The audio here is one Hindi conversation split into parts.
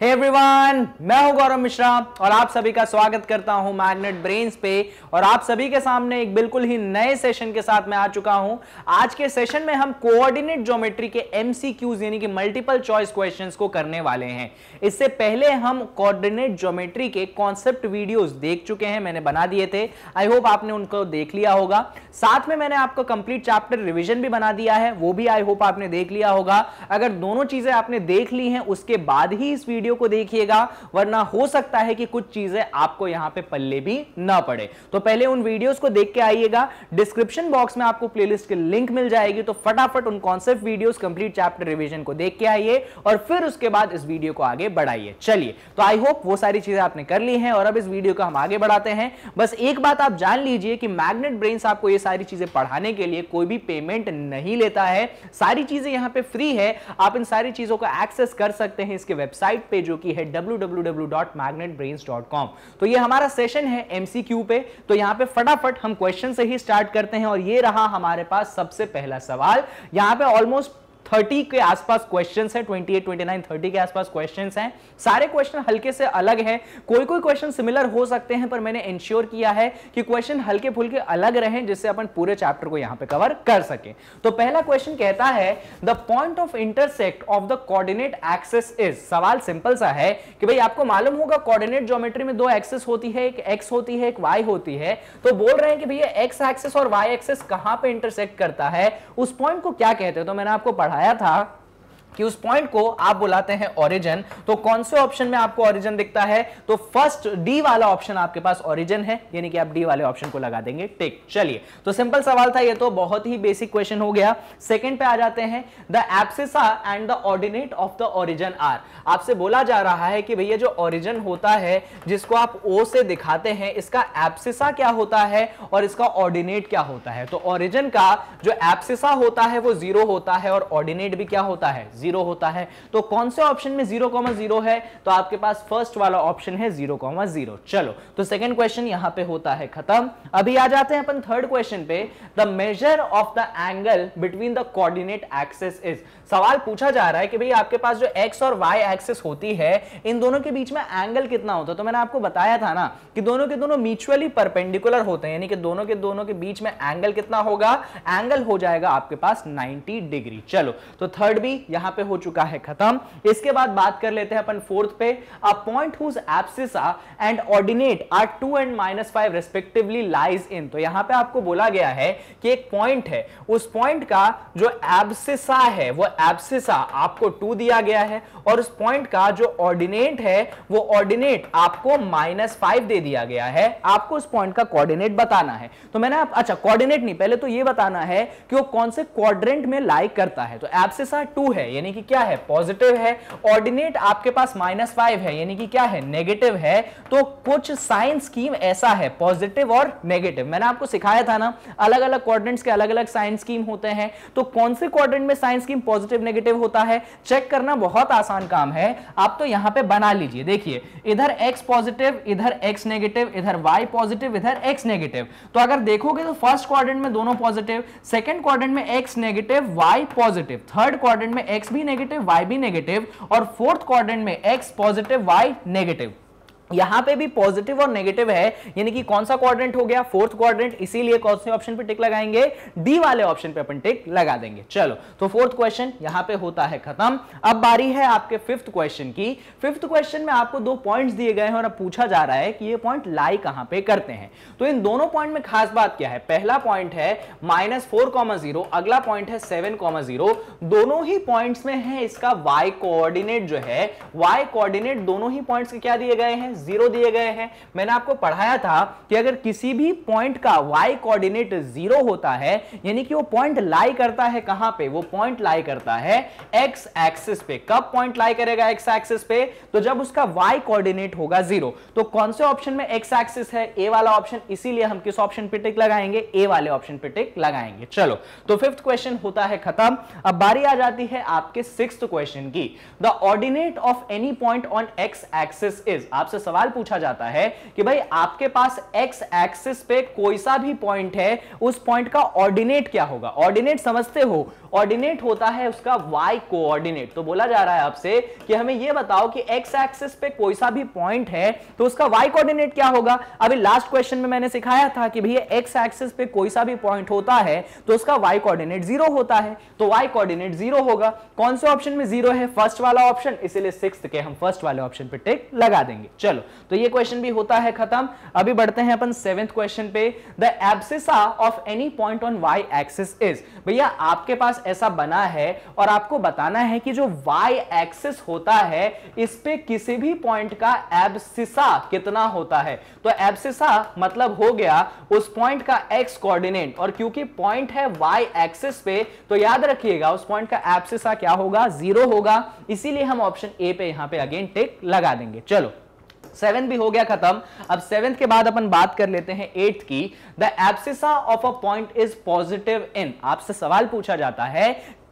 हे एवरीवन मैं हूं गौरव मिश्रा और आप सभी का स्वागत करता हूं मैग्नेट ब्रेन्स पे और आप सभी के सामने एक बिल्कुल ही नए सेशन के साथ मैं आ चुका हूं आज के सेशन में हम कोऑर्डिनेट ज्योमेट्री के एमसीक्यूज यानी कि मल्टीपल चॉइस क्वेश्चंस को करने वाले हैं इससे पहले हम कोऑर्डिनेट ज्योमेट्री के कॉन्सेप्ट वीडियो देख चुके हैं मैंने बना दिए थे आई होप आपने उनको देख लिया होगा साथ में मैंने आपको कंप्लीट चैप्टर रिविजन भी बना दिया है वो भी आई होप आपने देख लिया होगा अगर दोनों चीजें आपने देख ली हैं उसके बाद ही इस वीडियो वीडियो को देखिएगा वरना हो सकता है कि कुछ चीजें आपको यहां पे पल्ले भी ना पड़े तो पहले उन वीडियोस को देख के आइएगा डिस्क्रिप्शन बॉक्स में आपको प्लेलिस्ट की लिंक मिल जाएगी तो फटाफट उन concept videos complete chapter revision को देख के आइए और फिर उसके बाद इस वीडियो को आगे बढ़ाइए चलिए तो आई होप वो सारी चीजें आपने कर ली है और अब इस वीडियो को हम आगे बढ़ाते हैं बस एक बात आप जान लीजिए कि मैग्नेट ब्रेन आपको ये सारी चीजें पढ़ाने के लिए कोई भी पेमेंट नहीं लेता है सारी चीजें यहां पे फ्री है आप इन सारी चीजों को एक्सेस कर सकते हैं इसके वेबसाइट पे पे जो कि है www.magnetbrains.com तो ये हमारा सेशन है एमसीक्यू पे तो यहाँ पे फटाफट हम क्वेश्चन से ही स्टार्ट करते हैं और ये रहा हमारे पास सबसे पहला सवाल यहाँ पे ऑलमोस्ट थर्टी के आसपास क्वेश्चंस हैं 28, 29, थर्टी के आसपास क्वेश्चंस हैं सारे क्वेश्चन हल्के से अलग हैं कोई कोई क्वेश्चन सिमिलर हो सकते हैं पर मैंने इंश्योर किया है कि क्वेश्चन हल्के फुलके अलग रहें जिससे अपन पूरे चैप्टर को यहां पे कवर कर सके तो पहला क्वेश्चन कहता है the point of intersect of the coordinate axes is सवाल सिंपल सा है कि भाई आपको मालूम होगा कोऑर्डिनेट ज्योमेट्री में दो एक्सेस होती है एक एक्स होती है एक वाई होती है तो बोल रहे हैं कि भैया एक्स एक्सेस और वाई एक्सेस कहां पर इंटरसेक्ट करता है उस पॉइंट को क्या कहते हैं तो मैंने आपको पढ़ा उठाया था कि उस पॉइंट को आप बुलाते हैं ओरिजिन तो कौन से ऑप्शन में आपको ओरिजिन दिखता है तो फर्स्ट डी वाला ऑप्शन आपके पास ओरिजिन है यानी कि आप डी वाले ऑप्शन को लगा देंगे टिक चलिए तो सिंपल सवाल था ये तो बहुत ही बेसिक क्वेश्चन हो गया सेकंड पे आ जाते हैं the abscissa and the ordinate of the origin are आपसे बोला जा रहा है कि भैया जो ओरिजिन होता है जिसको आप ओ से दिखाते हैं इसका एप्सिसा क्या होता है और इसका ऑर्डिनेट क्या होता है तो ओरिजिन का जो एप्सिसा होता है वो जीरो होता है और ऑर्डिनेट भी क्या होता है जीरो होता है तो कौन से ऑप्शन में जीरो कॉमा जीरो है तो आपके पास फर्स्ट वाला ऑप्शन है जीरो कॉमा जीरो चलो तो सेकेंड क्वेश्चन यहां पे होता है खत्म अभी आ जाते हैं अपन थर्ड क्वेश्चन पे the measure of the angle between the coordinate axes is सवाल पूछा जा रहा है कि भाई आपके पास जो एक्स और वाई एक्सेस होती है इन दोनों के बीच में एंगल कितना होता है तो मैंने आपको बताया था ना कि दोनों के दोनों म्यूचुअली परपेंडिकुलर होते हैं यानी कि दोनों के दोनों के बीच में एंगल कितना होगा एंगल हो जाएगा आपके पास 90 डिग्री चलो तो थर्ड भी यहां पे हो चुका है खत्म इसके बाद बात कर लेते हैं अपन फोर्थ पे a point whose abscissa and ordinate are two and minus five respectively lies in तो यहां पे आपको बोला गया है कि एक पॉइंट है उस पॉइंट का जो एब्सिसा है वो एब्सिसा आपको टू दिया गया है और उस पॉइंट का जो ऑर्डिनेट है वो ऑर्डिनेट आपको माइनस फाइव दे दिया गया है आपको उस पॉइंट का कोऑर्डिनेट बताना है तो मैंने आप, अच्छा कोऑर्डिनेट नहीं पहले तो ये बताना है कि वो कौन से क्वाड्रेंट में लाइक करता है तो एब्सिसा टू है यानी यानी कि क्या है पॉजिटिव है ऑर्डिनेट आपके पास माइनस फाइव है यानी कि क्या है नेगेटिव है तो कुछ साइन स्कीम ऐसा है पॉजिटिव और नेगेटिव मैंने आपको सिखाया था ना अलग अलग क्वाड्रेंट्स के अलग अलग साइन स्कीम होते हैं तो कौन से क्वाड्रेंट में साइन स्कीम पॉजिटिव नेगेटिव होता है चेक करना बहुत आसान काम है आप तो यहां पे बना लीजिए देखिए इधर एक्स पॉजिटिव इधर एक्स नेगेटिव इधर वाई पॉजिटिव इधर एक्स नेगेटिव तो अगर देखोगे तो फर्स्ट क्वाड्रेंट में दोनों पॉजिटिव सेकेंड क्वाड्रेंट में x negative y positive third quadrant में x एक्स भी नेगेटिव वाई भी नेगेटिव और फोर्थ क्वाड्रेंट में एक्स पॉजिटिव वाई नेगेटिव यहां पे भी पॉजिटिव और नेगेटिव है यानी कि कौन सा क्वाड्रेंट हो गया फोर्थ क्वाड्रेंट इसीलिए कौन से ऑप्शन पे टिक लगाएंगे डी वाले ऑप्शन पे अपन टिक लगा देंगे चलो तो फोर्थ क्वेश्चन यहां पे होता है खत्म अब बारी है आपके फिफ्थ क्वेश्चन की फिफ्थ क्वेश्चन में आपको दो पॉइंट दिए गए हैं और अब पूछा जा रहा है कि ये पॉइंट लाई कहां पर करते हैं तो इन दोनों पॉइंट में खास बात क्या है पहला पॉइंट है माइनस फोर अगला पॉइंट है सेवन दोनों ही पॉइंट में है इसका वाई कोऑर्डिनेट जो है वाई कोऑर्डिनेट दोनों ही पॉइंट क्या दिए गए हैं पॉइंट जीरो दिए गए हैं मैंने आपको पढ़ाया था कि अगर किसी भी पॉइंट का वाई कोऑर्डिनेट जीरो होता है यानी कि वो पॉइंट लाई करता है कहां पे वो पॉइंट लाई करता है एक्स एक्सिस पे कब पॉइंट लाई करेगा एक्स एक्सिस पे तो जब उसका वाई कोऑर्डिनेट होगा जीरो तो कौन से ऑप्शन में एक्स एक्सिस है ए वाला ऑप्शन इसीलिए हम किस ऑप्शन पे टिक लगाएंगे ए वाले ऑप्शन पे टिक लगाएंगे चलो तो फिफ्थ क्वेश्चन होता है खत्म अब बारी आ जाती है आपके सिक्स क्वेश्चन की the ordinate of any point on x axis is आपसे सवाल पूछा जाता है कि भाई आपके पास एक्स एक्सिस पे कोई सा भी पॉइंट है उस पॉइंट का ऑर्डिनेट क्या होगा ऑर्डिनेट समझते हो कोऑर्डिनेट होता है उसका वाई कोऑर्डिनेट तो बोला जा रहा है आपसे कि हमें यह बताओ कि एक्स एक्सिस पे कोई सा भी पॉइंट है तो उसका वाई कोऑर्डिनेट क्या होगा अभी लास्ट क्वेश्चन में मैंने सिखाया था कि भैया एक्स एक्सिस पे कोई सा भी पॉइंट होता है तो उसका वाई कोऑर्डिनेट जीरो होता है तो वाई कोऑर्डिनेट जीरो होगा कौन से ऑप्शन में जीरो है फर्स्ट वाला ऑप्शन इसीलिए सिक्स के हम फर्स्ट वाले ऑप्शन पे टिक लगा देंगे चलो तो ये क्वेश्चन भी होता है खत्म अभी बढ़ते हैं अपन सेवेंथ क्वेश्चन पे the abscissa of any point on y axis is भैया आपके पास ऐसा बना है और आपको बताना है कि जो y एक्सिस होता है इस पे किसी भी पॉइंट का एबसिसा कितना होता है तो एबसिसा मतलब हो गया उस पॉइंट का x कोऑर्डिनेट और क्योंकि पॉइंट है y एक्सिस पे तो याद रखिएगा उस पॉइंट का एबसिसा क्या होगा जीरो होगा इसीलिए हम ऑप्शन ए पे यहां पे अगेन टिक लगा देंगे चलो सेवेंथ भी हो गया खत्म अब सेवेंथ के बाद अपन बात कर लेते हैं एट्थ की the abscissa of a point is positive in आपसे सवाल पूछा जाता है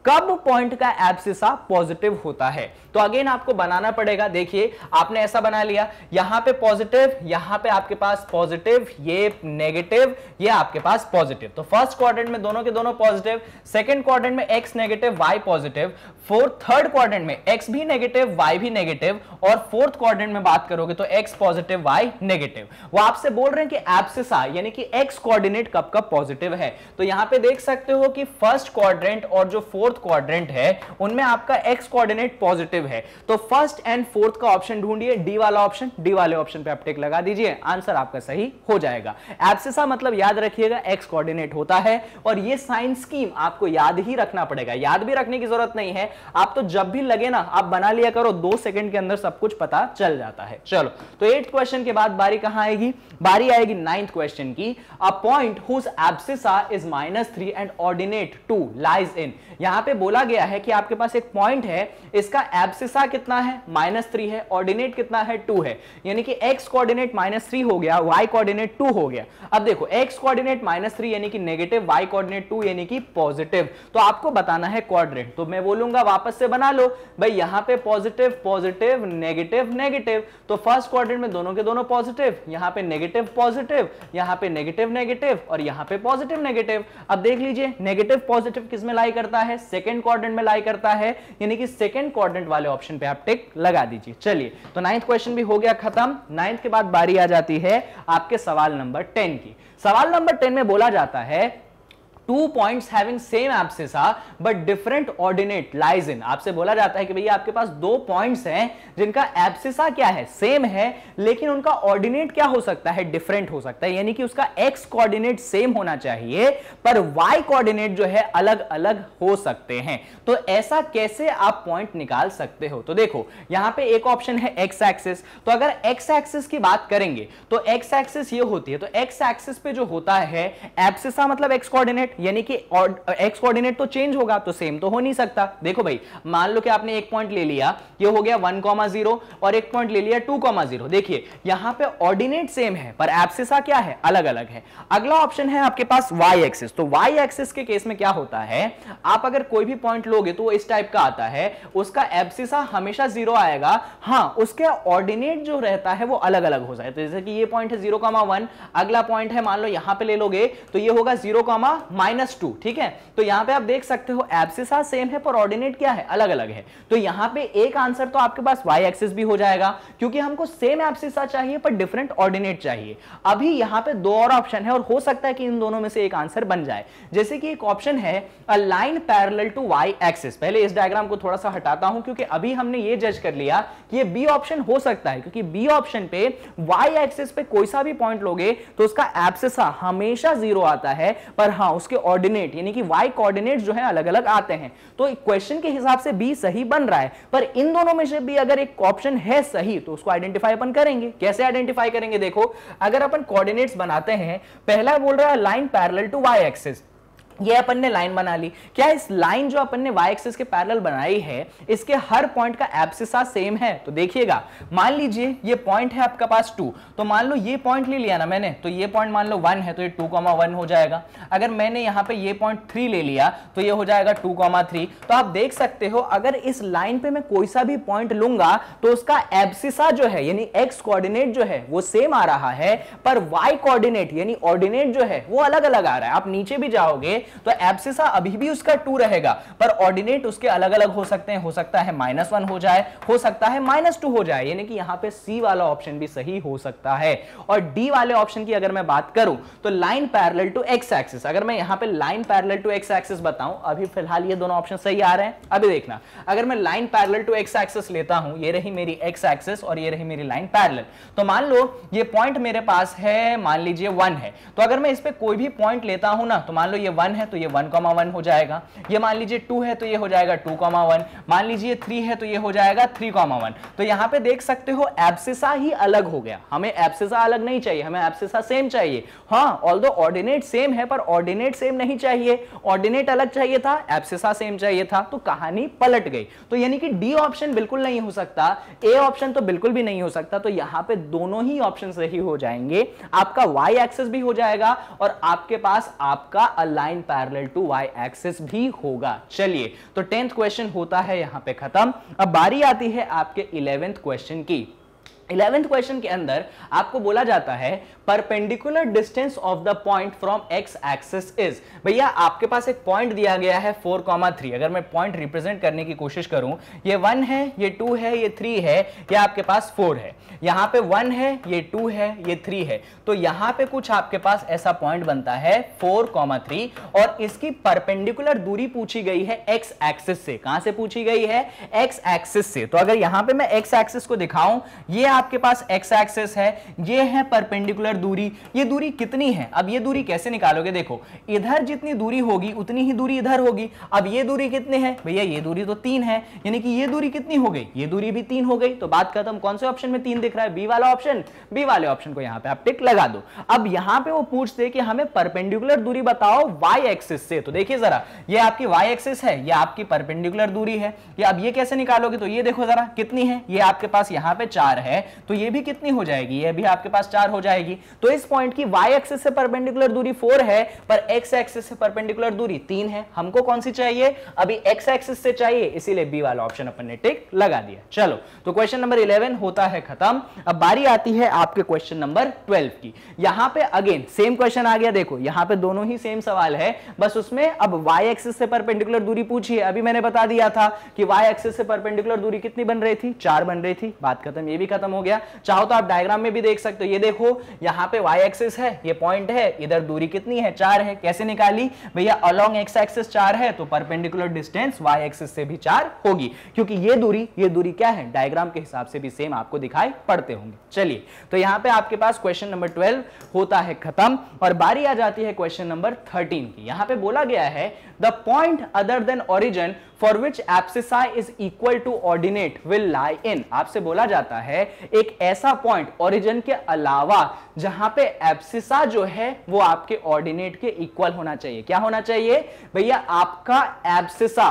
कब पॉइंट का एब्सिसा पॉजिटिव होता है तो अगेन आपको बनाना पड़ेगा देखिए आपने ऐसा बना लिया यहां पे पॉजिटिव यहां पे आपके पास पॉजिटिव ये नेगेटिव ये आपके पास पॉजिटिव तो फर्स्ट क्वाड्रेंट में दोनों के दोनों पॉजिटिव सेकंड क्वाड्रेंट में x negative y positive fourth third quadrant में एक्स भी नेगेटिव वाई भी नेगेटिव और फोर्थ क्वाड्रेंट में बात करोगे तो एक्स पॉजिटिव वाई नेगेटिव वो आपसे बोल रहे हैं कि एब्सिसा यानी कि एक्स कोऑर्डिनेट कब कब पॉजिटिव है तो यहां पे देख सकते हो कि फर्स्ट क्वाड्रेंट और जो फोर्थ फोर्थ क्वाड्रेंट है उनमें आपका एक्स कोऑर्डिनेट पॉजिटिव है तो फर्स्ट एंड फोर्थ का ऑप्शन ढूंढिए डी वाला ऑप्शन डी वाले ऑप्शन पे आप टिक लगा दीजिए आंसर आपका सही हो जाएगा एब्सिसा मतलब याद रखिएगा एक्स कोऑर्डिनेट होता है और ये साइन स्कीम आपको याद ही रखना पड़ेगा याद भी रखने की जरूरत नहीं है आप तो जब भी लगे ना आप बना लिया करो दो सेकंड के अंदर सब कुछ पता चल जाता है चलो तो एट क्वेश्चन के बाद बारी कहां आएगी बारी आएगी नाइन्थ क्वेश्चन की a point whose abscissa is minus three and ordinate two lies in यहां पे बोला गया है कि आपके पास एक पॉइंट है इसका एब्सिसा कितना है माइनस थ्री है ऑर्डिनेट कितना है टू है यानी कि एक्स कोऑर्डिनेट माइनस थ्री हो गया वाई कोऑर्डिनेट टू हो गया अब देखो एक्स कोऑर्डिनेट माइनस थ्री यानी कि नेगेटिव वाई कोऑर्डिनेट टू यानी कि पॉजिटिव तो आपको बताना है क्वाड्रेंट तो मैं बोलूंगा वापस से बना लो भाई यहाँ पे पॉजिटिव पॉजिटिव नेगेटिव नेगेटिव तो फर्स्ट क्वाड्रेंट में दोनों के दोनों पॉजिटिव यहाँ पे नेगेटिव पॉजिटिव यहाँ पे नेगेटिव नेगेटिव और यहाँ पे पॉजिटिव नेगेटिव अब देख लीजिए नेगेटिव पॉजिटिव किसमें लाई करता है सेकंड क्वाड्रेंट में लाई करता है यानी कि सेकंड क्वाड्रेंट वाले ऑप्शन पे आप टिक लगा दीजिए चलिए तो नाइन्थ क्वेश्चन भी हो गया खत्म नाइन्थ के बाद बारी आ जाती है आपके सवाल नंबर टेन की सवाल नंबर टेन में बोला जाता है two points having same abscissa but different ordinate lies in आपसे बोला जाता है कि भैया आपके पास दो पॉइंट्स हैं जिनका एब्सिसा क्या है सेम है लेकिन उनका ऑर्डिनेट क्या हो सकता है डिफरेंट हो सकता है यानी कि उसका एक्स कोऑर्डिनेट सेम होना चाहिए पर वाई कोऑर्डिनेट जो है अलग अलग हो सकते हैं तो ऐसा कैसे आप पॉइंट निकाल सकते हो तो देखो यहां पे एक ऑप्शन है एक्स एक्सिस तो अगर एक्स एक्सिस की बात करेंगे तो एक्स एक्सिस ये होती है तो एक्स एक्सिस पे जो होता है एब्सिसा मतलब एक्स कोऑर्डिनेट यानी कि एक्स कोऑर्डिनेट तो चेंज होगा तो सेम तो हो नहीं सकता देखो भाई मान लो कि आपने एक पॉइंट ले लिया ये हो गया वन कॉमा जीरो और एक पॉइंट ले लिया टू कॉमा जीरो देखिए यहां पे ऑर्डिनेट सेम है पर एप्सिसा क्या है अलग अलग है अगला ऑप्शन है आपके पास वाई एक्सिस तो वाई एक्सिस के केस में क्या होता है आप अगर कोई भी पॉइंट लोगे तो इस टाइप का आता है उसका एप्सिसा हमेशा जीरो आएगा हाँ उसके ऑर्डिनेट जो रहता है वो अलग अलग हो जाए तो जैसे कि ये पॉइंट है जीरो अगला पॉइंट है मान लो यहां पर ले लोगे तो ये होगा जीरो कॉमा माइनस टू ठीक है तो यहां पे आप देख सकते हो एब्सिसा सेम है पर ऑर्डिनेट क्या है अलग अलग है तो यहां पे एक आंसर तो आपके पास वाई एक्सिस भी हो जाएगा क्योंकि हमको सेम एब्सिसा चाहिए पर डिफरेंट ऑर्डिनेट चाहिए अभी यहां पे दो और ऑप्शन है और हो सकता है कि इन दोनों में से एक आंसर बन जाए जैसे कि एक ऑप्शन है a line parallel to y axis पहले इस डायग्राम को थोड़ा सा हटाता हूं क्योंकि अभी हमने ये जज कर लिया कि ये बी ऑप्शन हो सकता है क्योंकि बी ऑप्शन पे वाई एक्सिस पे कोई सा भी पॉइंट लोगे तो उसका एब्सिसा हमेशा जीरो आता है पर हाँ उसके उसके ऑर्डिनेट यानी कि वाई कोऑर्डिनेट जो है अलग अलग आते हैं तो क्वेश्चन के हिसाब से बी सही बन रहा है पर इन दोनों में से भी अगर एक ऑप्शन है सही तो उसको आइडेंटिफाई अपन करेंगे कैसे आइडेंटिफाई करेंगे देखो अगर अपन कोऑर्डिनेट्स बनाते हैं पहला बोल रहा है line parallel to y axis ये अपन ने लाइन बना ली क्या इस लाइन जो अपन ने y एक्सिस के पैरेलल बनाई है इसके हर पॉइंट का एब्सिसा सेम है तो देखिएगा मान लीजिए ये पॉइंट है आपका पास टू तो मान लो ये पॉइंट ले लिया ना मैंने तो ये पॉइंट मान लो वन है तो ये टू कॉमा वन हो जाएगा अगर मैंने यहाँ पे ये पॉइंट थ्री ले लिया तो ये हो जाएगा टू कॉमा थ्री तो आप देख सकते हो अगर इस लाइन पे मैं कोई सा भी पॉइंट लूंगा तो उसका एब्सिसा जो है यानी एक्स कोऑर्डिनेट जो है वो सेम आ रहा है पर वाई कोऑर्डिनेट यानी ऑर्डिनेट जो है वो अलग अलग आ रहा है आप नीचे भी जाओगे तो एब्सिसा अभी भी उसका टू रहेगा पर ऑर्डिनेट उसके अलग अलग हो सकते हैं हो सकता है माइनस वन हो जाए हो सकता है माइनस टू हो जाए यानी कि यहां पे सी वाला ऑप्शन भी सही हो सकता है और डी वाले ऑप्शन की अगर मैं बात करूं तो line parallel to x axis अगर मैं यहां पर line parallel to x axis बताऊं अभी फिलहाल ये दोनों ऑप्शन सही आ रहे हैं अभी देखना अगर मैं line parallel to x axis लेता हूं ये रही मेरी एक्स एक्सिस और ये रही मेरी लाइन पैरल तो मान लो ये पॉइंट मेरे पास है मान लीजिए वन है तो अगर मैं इस पर कोई भी पॉइंट लेता हूं ना तो मान लो ये वन है तो ये वन कॉमा वन हो जाएगा ये मान लीजिए टू है तो ये हो जाएगा टू कॉमा वन मान लीजिए थ्री है तो ये हो जाएगा थ्री कॉमा वन तो यहाँ पे देख सकते हो एब्सिसा ही अलग हो गया हमें एब्सिसा अलग नहीं चाहिए हमें एब्सिसा सेम चाहिए हाँ ऑल दो ऑर्डिनेट सेम है पर ऑर्डिनेट सेम नहीं चाहिए ऑर्डिनेट अलग चाहिए था एब्सिसा सेम चाहिए था तो कहानी पलट गई तो यानी कि डी ऑप्शन बिल्कुल नहीं हो सकता ए ऑप्शन तो बिल्कुल भी नहीं हो सकता तो यहाँ पे दोनों ही ऑप्शन सही हो जाएंगे आपका वाई एक्सेस भी हो जाएगा और आपके पास आपका a line parallel to y axis भी होगा चलिए तो टेंथ क्वेश्चन होता है यहां पे खत्म अब बारी आती है आपके इलेवेंथ क्वेश्चन की इलेवेंथ क्वेश्चन के अंदर आपको बोला जाता है perpendicular distance of the point from x axis is भैया आपके पास एक पॉइंट दिया गया है 4.3 अगर मैं पॉइंट रिप्रेजेंट करने की कोशिश करूं ये वन है ये टू है ये थ्री है या आपके पास फोर है यहां पे वन है ये टू है ये थ्री है तो यहां पे कुछ आपके पास ऐसा पॉइंट बनता है 4.3 और इसकी परपेंडिकुलर दूरी पूछी गई है एक्स एक्सिस से कहां से पूछी गई है एक्स एक्सिस से तो अगर यहां पर मैं एक्स एक्सिस को दिखाऊं ये आपके पास एक्स एक्सेस है ये है परपेंडिकुलर दूरी ये दूरी कितनी है अब ये दूरी कैसे निकालोगे देखो इधर जितनी दूरी होगी उतनी ही दूरी इधर होगी अब ये दूरी कितने हैं भैया ये दूरी तो तीन है यानी कि ये दूरी कितनी हो गई ये दूरी भी तीन हो गई तो बात खत्म कौन से ऑप्शन में तीन दिख रहा है बी वाला ऑप्शन बी वाले ऑप्शन को यहाँ पे आप टिक लगा दो अब यहाँ पे वो पूछते कि हमें परपेंडिकुलर दूरी बताओ वाई एक्सेस से तो देखिए जरा ये आपकी वाई एक्सेस है ये आपकी परपेंडिकुलर दूरी है ये अब ये कैसे निकालोगे तो ये देखो जरा कितनी है ये आपके पास यहाँ पे चार है तो ये भी कितनी हो जाएगी ये भी आपके पास चार हो जाएगी तो इस पॉइंट की वाई एक्सेस से परपेंडिकुलर दूरी फोर है पर एक्स एक्सेस से परपेंडिकुलर दूरी तीन है हमको कौन सी चाहिए अभी एक्स एक्सेस से चाहिए इसीलिए बी वाला ऑप्शन अपन ने टिक लगा दिया चलो तो क्वेश्चन नंबर इलेवन होता है खत्म अब बारी आती है आपके क्वेश्चन नंबर ट्वेल्व की यहां पे अगेन सेम क्वेश्चन आ गया देखो यहां पे दोनों ही सेम सवाल है बस उसमें अब वाई एक्सेस से परपेंडिकुलर दूरी पूछिए अभी मैंने बता दिया था कि वाई एक्सेस से परपेंडिकुलर दूरी कितनी बन रही थी चार बन रही थी बात खत्म ये भी खत्म हो गया चाहो तो आप डायग्राम में भी देख सकते हो ये देखो यहाँ पे वाई एक्सिस है ये पॉइंट है इधर दूरी कितनी है चार है कैसे निकाली भैया अलॉन्ग एक्स एक्सिस चार है तो परपेंडिकुलर डिस्टेंस वाई एक्सिस से भी चार होगी क्योंकि ये दूरी ये दूरी क्या है डायग्राम के हिसाब से भी सेम आपको दिखाई पड़ते होंगे चलिए तो यहाँ पे आपके पास क्वेश्चन नंबर ट्वेल्व होता है खत्म और बारी आ जाती है क्वेश्चन नंबर थर्टीन की यहाँ पे बोला गया है the point other than origin for which abscissa is equal to ordinate will lie in आपसे बोला जाता है एक ऐसा पॉइंट ओरिजिन के अलावा जहां पे एप्सिसा जो है वो आपके ऑर्डिनेट के इक्वल होना चाहिए क्या होना चाहिए भैया आपका एप्सिसा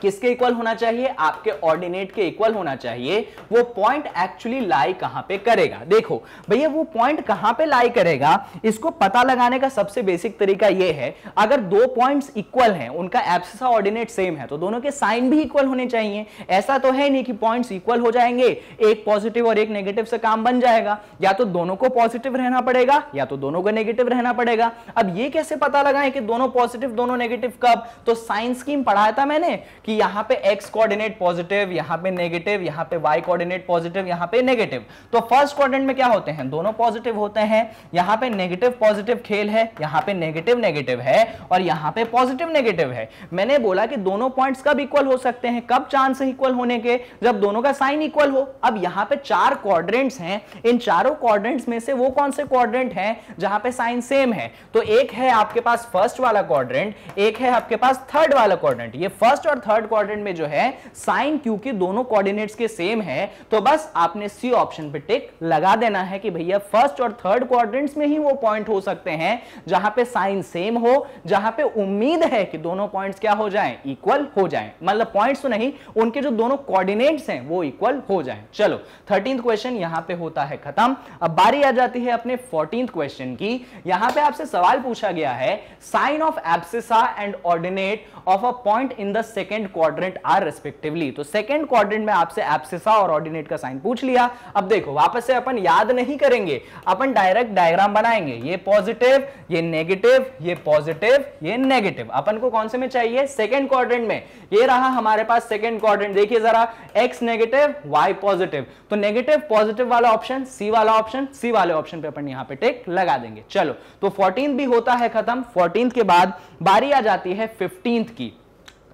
किसके इक्वल होना चाहिए आपके ऑर्डिनेट के इक्वल होना चाहिए वो पॉइंट एक्चुअली लाई कहां पे करेगा देखो भैया वो पॉइंट कहां पे लाई करेगा इसको पता लगाने का सबसे बेसिक तरीका ये है अगर दो पॉइंट्स इक्वल हैं उनका एब्सिसा ऑर्डिनेट सेम है तो दोनों के साइन भी इक्वल होने चाहिए ऐसा तो है नहीं कि पॉइंट इक्वल हो जाएंगे एक पॉजिटिव और एक नेगेटिव से काम बन जाएगा या तो दोनों को पॉजिटिव रहना पड़ेगा या तो दोनों को नेगेटिव रहना पड़ेगा अब ये कैसे पता लगाए कि दोनों पॉजिटिव दोनों नेगेटिव कब तो साइन स्कीम पढ़ाया था मैंने कि यहां पे x कोऑर्डिनेट पॉजिटिव यहां पे नेगेटिव यहां पे y कोऑर्डिनेट पॉजिटिव यहां पे नेगेटिव तो फर्स्ट क्वाड्रेंट में क्या होते हैं दोनों पॉजिटिव होते हैं यहां पे नेगेटिव पॉजिटिव खेल है यहां पे नेगेटिव नेगेटिव है और यहां पे पॉजिटिव नेगेटिव है मैंने बोला कि दोनों पॉइंट्स कब इक्वल हो सकते हैं कब चांस है इक्वल होने के जब दोनों का साइन इक्वल हो अब यहां पे चार क्वाड्रेंट्स हैं इन चारों क्वाड्रेंट्स में से वो कौन से क्वाड्रेंट हैं जहां पे साइन सेम है तो एक है आपके पास फर्स्ट वाला क्वाड्रेंट एक है आपके पास थर्ड वाला क्वाड्रेंट ये फर्स्ट और थर्ड थर्ड क्वाड्रेंट में जो है साइन क्यू के दोनों कोऑर्डिनेट्स के सेम है तो बस आपने सी ऑप्शन पे टिक लगा देना है कि भैया फर्स्ट और थर्ड क्वाड्रेंट्स में ही वो पॉइंट हो सकते हैं जहां पे साइन सेम हो जहां पे उम्मीद है कि दोनों पॉइंट्स क्या हो जाए इक्वल हो जाए मतलब पॉइंट्स तो नहीं उनके जो दोनों कोऑर्डिनेट्स हैं वो इक्वल हो जाए चलो थर्टींथ क्वेश्चन यहां पर होता है खत्म अब बारी आ जाती है अपने फोर्टींथ क्वेश्चन की यहां पर आपसे सवाल पूछा गया है sign of abscissa and ordinate of a point in the second second quadrant are respectively तो सेकेंड क्वाड्रेंट में आपसे एप्सिसा और ऑर्डिनेट का साइन पूछ लिया अब देखो वापस से अपन याद नहीं करेंगे अपन डायरेक्ट डायग्राम बनाएंगे ये पॉजिटिव ये नेगेटिव ये पॉजिटिव ये नेगेटिव अपन को कौन से में चाहिए सेकेंड क्वाड्रेंट में ये रहा हमारे पास सेकेंड क्वाड्रेंट देखिए जरा एक्स नेगेटिव वाई पॉजिटिव तो नेगेटिव पॉजिटिव वाला ऑप्शन सी वाला ऑप्शन सी वाले ऑप्शन पे अपन यहाँ पे टेक लगा देंगे चलो तो फोर्टीन भी होता है खत्म फोर्टीन के बाद बारी आ जाती है फिफ्टींथ की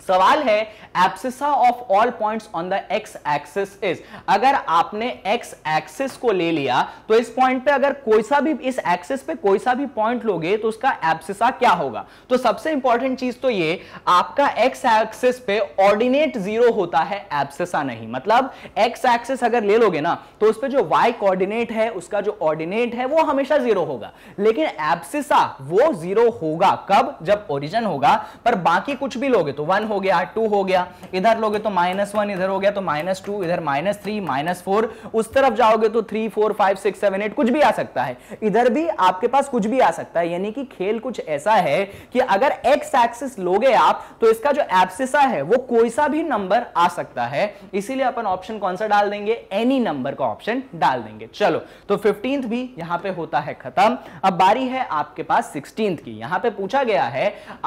सवाल है abscissa of all points on the x axis is अगर आपने एक्स एक्सिस को ले लिया तो इस पॉइंट पे अगर कोई सा भी इस एक्सिस पे कोई सा भी पॉइंट लोगे तो उसका एप्सिसा क्या होगा तो सबसे इंपॉर्टेंट चीज तो ये आपका एक्स एक्सिस पे ऑर्डिनेट जीरो होता है एप्सिसा नहीं मतलब एक्स एक्सिस अगर ले लोगे ना तो उस पर जो वाई कोऑर्डिनेट है उसका जो ऑर्डिनेट है वो हमेशा जीरो होगा लेकिन एप्सिसा वो जीरो होगा कब जब ओरिजन होगा पर बाकी कुछ भी लोगे तो वन वन हो गया टू हो गया इधर लोगे तो माइनस वन इधर हो गया तो माइनस टू इधर माइनस थ्री माइनस फोर उस तरफ जाओगे तो three four five six seven eight कुछ भी आ सकता है इधर भी आपके पास कुछ भी आ सकता है यानी कि खेल कुछ ऐसा है कि अगर एक्स एक्सिस लोगे आप तो इसका जो एप्सिसा है वो कोई सा भी नंबर आ सकता है इसीलिए अपन ऑप्शन कौन सा डाल देंगे एनी नंबर का ऑप्शन डाल देंगे चलो तो फिफ्टीन भी यहां पर होता है खत्म अब बारी है आपके पास सिक्सटीन की यहां पर पूछा गया है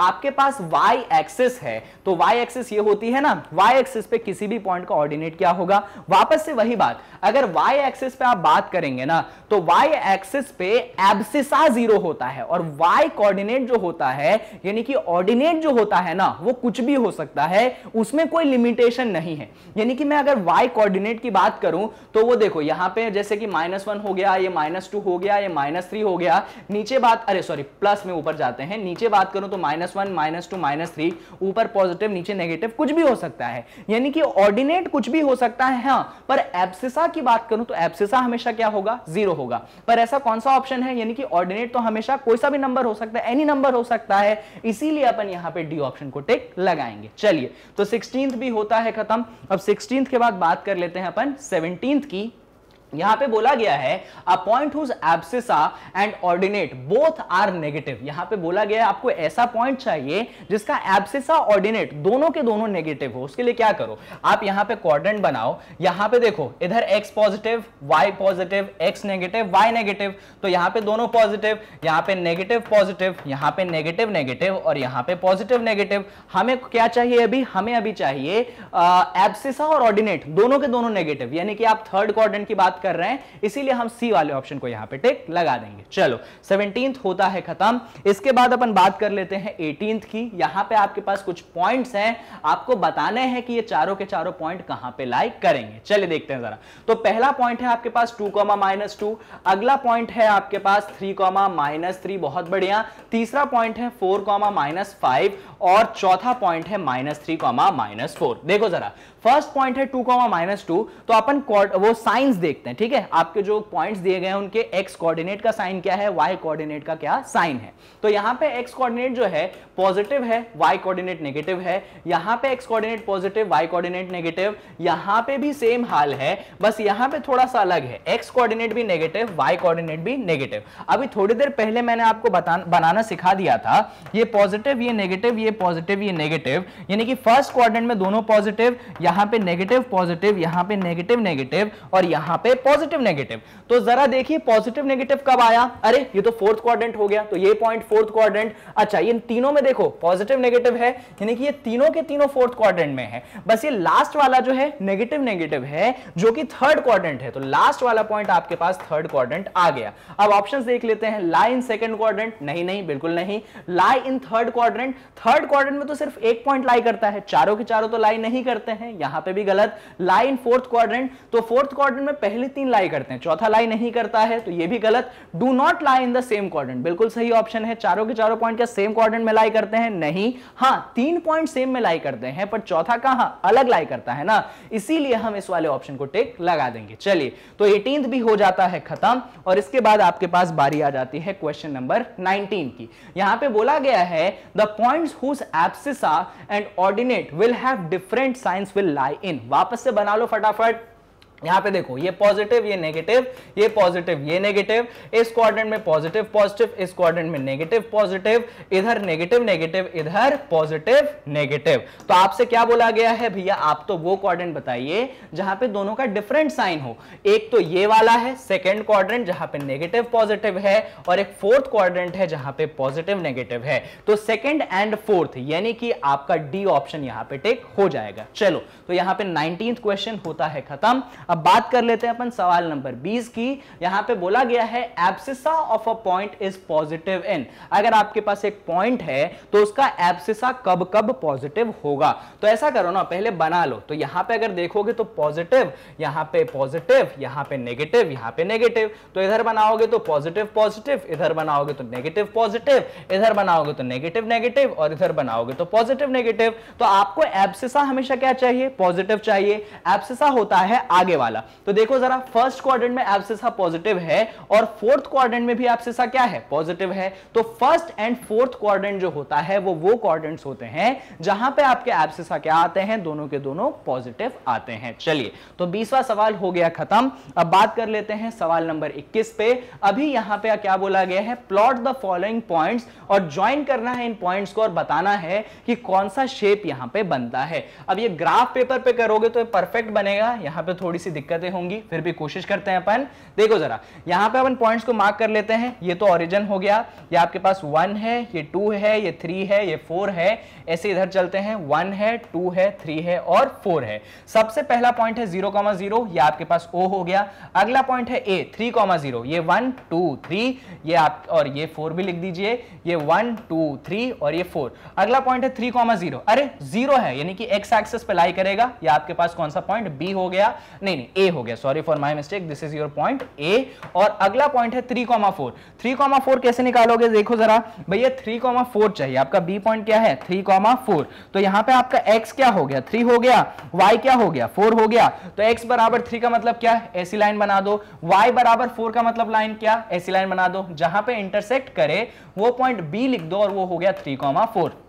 आपके पास y एक्सिस है तो वाई एक्सिस ये होती है ना वाई एक्सिस पे किसी भी पॉइंट का ऑर्डिनेट क्या होगा वापस से वही बात अगर वाई एक्सिस पे आप बात करेंगे ना तो वाई एक्सिस पे एबसिसा जीरो होता है और वाई कोऑर्डिनेट जो होता है यानी कि ऑर्डिनेट जो होता है ना वो कुछ भी हो सकता है उसमें कोई लिमिटेशन नहीं है यानी कि मैं अगर वाई कोऑर्डिनेट की बात करूं तो वो देखो यहां पे जैसे कि माइनस वन हो गया ये माइनस टू हो गया ये माइनस थ्री हो गया नीचे बात अरे सॉरी प्लस में ऊपर जाते हैं नीचे बात करूं तो minus one minus two minus three ऊपर पॉजिटिव पॉजिटिव नीचे नेगेटिव कुछ भी हो सकता है यानी कि ऑर्डिनेट कुछ भी हो सकता है हाँ पर एप्सिसा की बात करूं तो एप्सिसा हमेशा क्या होगा जीरो होगा पर ऐसा कौन सा ऑप्शन है यानी कि ऑर्डिनेट तो हमेशा कोई सा भी नंबर हो सकता है एनी नंबर हो सकता है इसीलिए अपन यहां पर डी ऑप्शन को टेक लगाएंगे चलिए तो सिक्सटींथ भी होता है खत्म अब सिक्सटींथ के बाद बात कर लेते हैं अपन सेवनटींथ की यहां पे बोला गया है a point whose abscissa and ordinate both are negative यहां पे बोला गया है आपको ऐसा पॉइंट चाहिए जिसका एब्सिसा ऑर्डिनेट दोनों के दोनों नेगेटिव हो उसके लिए क्या करो आप यहां पे क्वाड्रेंट बनाओ यहां पे देखो इधर x positive y positive x negative y negative तो यहां पे दोनों पॉजिटिव यहां पे नेगेटिव पॉजिटिव यहां पे नेगेटिव नेगेटिव और यहां पे पॉजिटिव नेगेटिव हमें क्या चाहिए अभी हमें अभी चाहिए एब्सिसा और ऑर्डिनेट दोनों के दोनों नेगेटिव यानी कि आप थर्ड क्वाड्रेंट की बात बात कर रहे हैं इसीलिए हम सी वाले ऑप्शन को यहां पे टिक लगा देंगे चलो सेवनटीन होता है खत्म इसके बाद अपन बात कर लेते हैं एटीन की यहां पे आपके पास कुछ पॉइंट्स हैं आपको बताने हैं कि ये चारों के चारों पॉइंट कहां पे लाइक करेंगे चलिए देखते हैं जरा तो पहला पॉइंट है आपके पास टू कॉमा अगला पॉइंट है आपके पास थ्री कॉमा बहुत बढ़िया तीसरा पॉइंट है फोर कॉमा और चौथा पॉइंट है माइनस थ्री देखो जरा फर्स्ट पॉइंट है टू कॉमा माइनस टू तो अपन वो साइंस देखते हैं ठीक है आपके जो पॉइंट्स दिए गए हैं उनके एक्स कोऑर्डिनेट का साइन क्या है वाई कोऑर्डिनेट का क्या साइन है तो यहां पे एक्स कोऑर्डिनेट जो है पॉजिटिव है वाई कोऑर्डिनेट नेगेटिव है यहां पे x coordinate positive y coordinate negative यहां पे भी सेम हाल है बस यहां पे थोड़ा सा अलग है एक्स कोऑर्डिनेट भी नेगेटिव वाई कोऑर्डिनेट भी नेगेटिव अभी थोड़ी देर पहले मैंने आपको बनाना सिखा दिया था ये पॉजिटिव ये नेगेटिव ये पॉजिटिव ये नेगेटिव यानी कि फर्स्ट क्वाड्रेंट में दोनों पॉजिटिव यहाँ यहां पे नेगेटिव पॉजिटिव यहां पे नेगेटिव नेगेटिव और यहां पे पॉजिटिव नेगेटिव तो जरा देखिए पॉजिटिव नेगेटिव कब आया अरे ये तो फोर्थ क्वाड्रेंट हो गया तो ये पॉइंट फोर्थ क्वाड्रेंट अच्छा इन तीनों में देखो पॉजिटिव नेगेटिव है यानी कि ये तीनों के तीनों फोर्थ क्वाड्रेंट में है बस ये लास्ट वाला जो है नेगेटिव नेगेटिव है जो कि थर्ड क्वाड्रेंट है तो लास्ट वाला पॉइंट आपके पास थर्ड क्वाड्रेंट आ गया अब ऑप्शंस देख लेते हैं लाई इन सेकंड क्वाड्रेंट नहीं नहीं बिल्कुल नहीं lie in third quadrant third quadrant में तो सिर्फ एक पॉइंट लाई करता है चारों के चारों तो लाई नहीं करते हैं यहां पे भी गलत लाइन फोर्थ क्वाड्रेंट तो फोर्थ क्वाड्रेंट में पहले तीन लाई करते हैं चौथा लाई नहीं करता है तो ये भी गलत do not lie in the same quadrant बिल्कुल सही ऑप्शन है चारों के चारों पॉइंट क्या सेम क्वाड्रेंट में लाई करते हैं नहीं हाँ तीन पॉइंट सेम में लाई करते हैं पर चौथा कहाँ अलग लाई करता है ना इसीलिए हम इस वाले ऑप्शन को टेक लगा देंगे चलिए तो एटीन भी हो जाता है खत्म और इसके बाद आपके पास बारी आ जाती है क्वेश्चन नंबर नाइनटीन की यहां पे बोला गया है the point whose abscissa and ordinate will have different signs will lie in वापस से बना लो फटाफट यहाँ पे देखो ये पॉजिटिव ये नेगेटिव ये पॉजिटिव ये नेगेटिव इस क्वाड्रेंट में पॉजिटिव पॉजिटिव इस क्वाड्रेंट में नेगेटिव पॉजिटिव इधर नेगेटिव नेगेटिव इधर पॉजिटिव नेगेटिव तो आपसे क्या बोला गया है भैया आप तो वो क्वाड्रेंट बताइए जहां पे दोनों का डिफरेंट साइन हो एक तो ये वाला है सेकेंड क्वाड्रेंट जहां पर नेगेटिव पॉजिटिव है और एक फोर्थ क्वाड्रेंट है जहां पर पॉजिटिव नेगेटिव है तो सेकेंड एंड फोर्थ यानी कि आपका डी ऑप्शन यहाँ पे टेक हो जाएगा चलो तो यहाँ पे नाइनटीन क्वेश्चन होता है खत्म अब बात कर लेते हैं अपन सवाल नंबर 20 की यहां पे बोला गया है abscissa of a point is positive in अगर आपके पास एक पॉइंट है तो उसका एब्सिसा कब कब पॉजिटिव होगा तो ऐसा करो ना पहले बना लो तो यहां पे अगर देखोगे तो पॉजिटिव यहां पे पॉजिटिव यहां पे नेगेटिव यहां पे नेगेटिव तो इधर बनाओगे तो पॉजिटिव पॉजिटिव इधर बनाओगे तो नेगेटिव पॉजिटिव इधर बनाओगे तो नेगेटिव नेगेटिव और इधर बनाओगे तो पॉजिटिव नेगेटिव तो आपको एब्सिसा हमेशा क्या चाहिए पॉजिटिव चाहिए एब्सिसा होता है आगे वाला तो देखो जरा फर्स्ट क्वार में एब्सिसा पॉजिटिव है और फोर्थ क्वार में भी एब्सिसा क्या है पॉजिटिव है तो फर्स्ट एंड फोर्थ क्वार जो होता है वो वो क्वार होते हैं जहां पे आपके एब्सिसा क्या आते हैं दोनों के दोनों पॉजिटिव आते हैं चलिए तो बीसवा सवाल हो गया खत्म अब बात कर लेते हैं सवाल नंबर इक्कीस पे अभी यहां पर क्या बोला गया है प्लॉट द फॉलोइंग पॉइंट और ज्वाइन करना है इन पॉइंट को और बताना है कि कौन सा शेप यहां पर बनता है अब ये ग्राफ पेपर पे करोगे तो परफेक्ट बनेगा यहां पे थोड़ी सी सी दिक्कतें होंगी फिर भी कोशिश करते हैं अपन देखो जरा यहाँ पे अपन पॉइंट्स को मार्क कर लेते हैं ये तो ऑरिजन हो गया ये आपके पास वन है ये टू है ये थ्री है ये फोर है ऐसे इधर चलते हैं वन है टू है थ्री है और फोर है सबसे पहला पॉइंट है जीरो कॉमा जीरो आपके पास ओ हो गया अगला पॉइंट है A three comma zero one two three ये आप और ये फोर भी लिख दीजिए ये वन टू थ्री और ये फोर अगला पॉइंट है थ्री कॉमा जीरो अरे जीरो है यानी कि एक्स एक्सेस पे लाई करेगा या आपके पास कौन सा पॉइंट बी हो गया नहीं नहीं नहीं ए हो गया sorry for my mistake this is your point A और अगला पॉइंट है three comma four three comma four कैसे निकालोगे देखो जरा भैया थ्री कॉमा फोर चाहिए आपका बी पॉइंट क्या है थ्री कॉमा फोर तो यहाँ पे आपका एक्स क्या हो गया थ्री हो गया वाई क्या हो गया फोर हो गया तो एक्स बराबर थ्री का मतलब क्या है ऐसी लाइन बना दो वाई बराबर फोर का मतलब लाइन क्या ऐसी लाइन बना दो जहां पर इंटरसेक्ट करे वो पॉइंट बी लिख दो और वो हो गया थ्री कॉमा फोर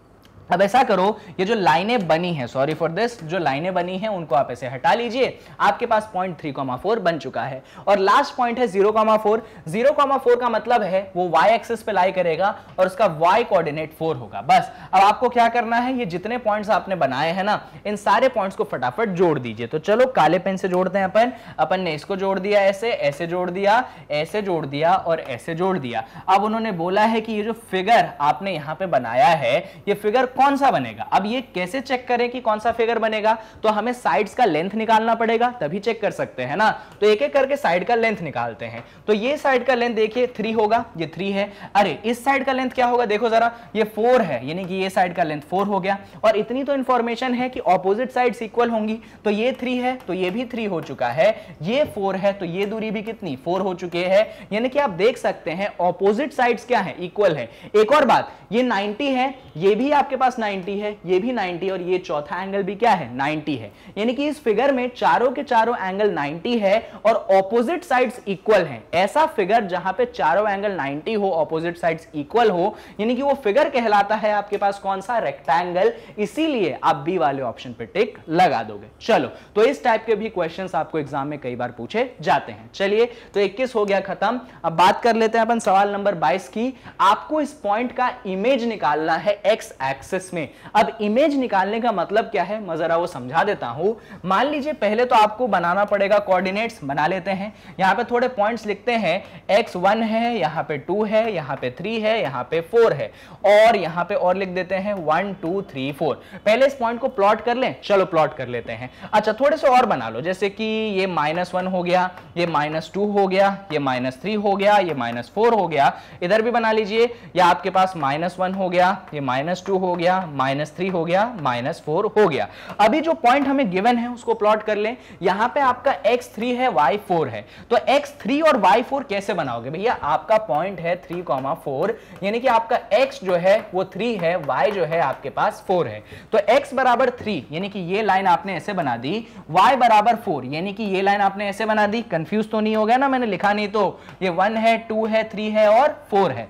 अब ऐसा करो ये जो लाइनें बनी हैं सॉरी फॉर दिस जो लाइनें बनी हैं उनको आप ऐसे हटा लीजिए आपके पास पॉइंट थ्री कॉमा फोर बन चुका है और लास्ट पॉइंट है zero comma four zero comma four का मतलब है वो वाई एक्सिस पे लाई करेगा और उसका वाई कोऑर्डिनेट फोर होगा बस अब आपको क्या करना है ये जितने पॉइंट्स आपने बनाए हैं ना इन सारे पॉइंट को फटाफट जोड़ दीजिए तो चलो काले पेन से जोड़ते हैं अपन अपन ने इसको जोड़ दिया ऐसे ऐसे जोड़ दिया ऐसे जोड़ दिया और ऐसे जोड़ दिया अब उन्होंने बोला है कि ये जो फिगर आपने यहाँ पे बनाया है ये फिगर कौन सा बनेगा अब ये कैसे चेक करें कि कौन सा फिगर बनेगा तो हमें साइड्स का लेंथ निकालना पड़ेगा तभी चेक कर सकते हैं ना तो एक एक करके साइड का लेंथ निकालते हैं तो ये साइड का लेंथ देखिए थ्री होगा ये थ्री है अरे इस साइड का लेंथ क्या होगा देखो जरा ये फोर है यानी कि ये साइड का लेंथ फोर हो गया और इतनी तो इन्फॉर्मेशन है कि ऑपोजिट साइड इक्वल होंगी तो ये थ्री है तो ये भी थ्री हो चुका है ये फोर है तो ये दूरी भी कितनी फोर हो चुके है यानी कि आप देख सकते हैं ऑपोजिट साइड क्या है इक्वल है एक और बात ये 90 है ये भी आपके पास पास 90 है ये भी 90 और ये चौथा एंगल भी क्या है 90 है यानी कि इस फिगर में चारों के चारों एंगल 90 है और ऑपोजिट साइड्स इक्वल हैं ऐसा फिगर जहां पे चारों एंगल 90 हो ऑपोजिट साइड्स इक्वल हो यानी कि वो फिगर कहलाता है आपके पास कौन सा रेक्टेंगल इसीलिए आप बी वाले ऑप्शन पे टिक लगा दोगे चलो तो इस टाइप के भी क्वेश्चन आपको एग्जाम में कई बार पूछे जाते हैं चलिए तो इक्कीस हो गया खत्म अब बात कर लेते हैं अपन सवाल नंबर बाईस की आपको इस पॉइंट का इमेज निकालना है एक्स एक्सिस एक्सेस में अब इमेज निकालने का मतलब क्या है मैं जरा वो समझा देता हूं मान लीजिए पहले तो आपको बनाना पड़ेगा कोऑर्डिनेट्स बना लेते हैं यहाँ पे थोड़े पॉइंट्स लिखते हैं एक्स वन है यहाँ पे टू है यहाँ पे थ्री है यहाँ पे फोर है और यहाँ पे और लिख देते हैं वन टू थ्री फोर पहले इस पॉइंट को प्लॉट कर ले चलो प्लॉट कर लेते हैं अच्छा थोड़े से और बना लो जैसे कि ये माइनस वन हो गया ये माइनस टू हो गया ये माइनस थ्री हो गया ये माइनस फोर हो गया इधर भी बना लीजिए या आपके पास माइनस वन हो गया ये माइनस टू हो गया माइनस थ्री हो गया माइनस फोर हो गया अभी जो पॉइंट हमें गिवन है उसको प्लॉट कर लें यहां पे आपका एक्स थ्री है वाई फोर है तो एक्स थ्री और वाई फोर कैसे बनाओगे भैया आपका पॉइंट है थ्री कॉमा फोर यानी कि आपका एक्स जो है वो थ्री है वाई जो है आपके पास फोर है तो एक्स बराबर थ्री यानी कि ये लाइन आपने ऐसे बना दी वाई बराबर फोर यानी कि ये लाइन आपने ऐसे बना दी कंफ्यूज तो नहीं हो गया ना मैंने लिखा नहीं तो ये वन है टू है थ्री है और फोर है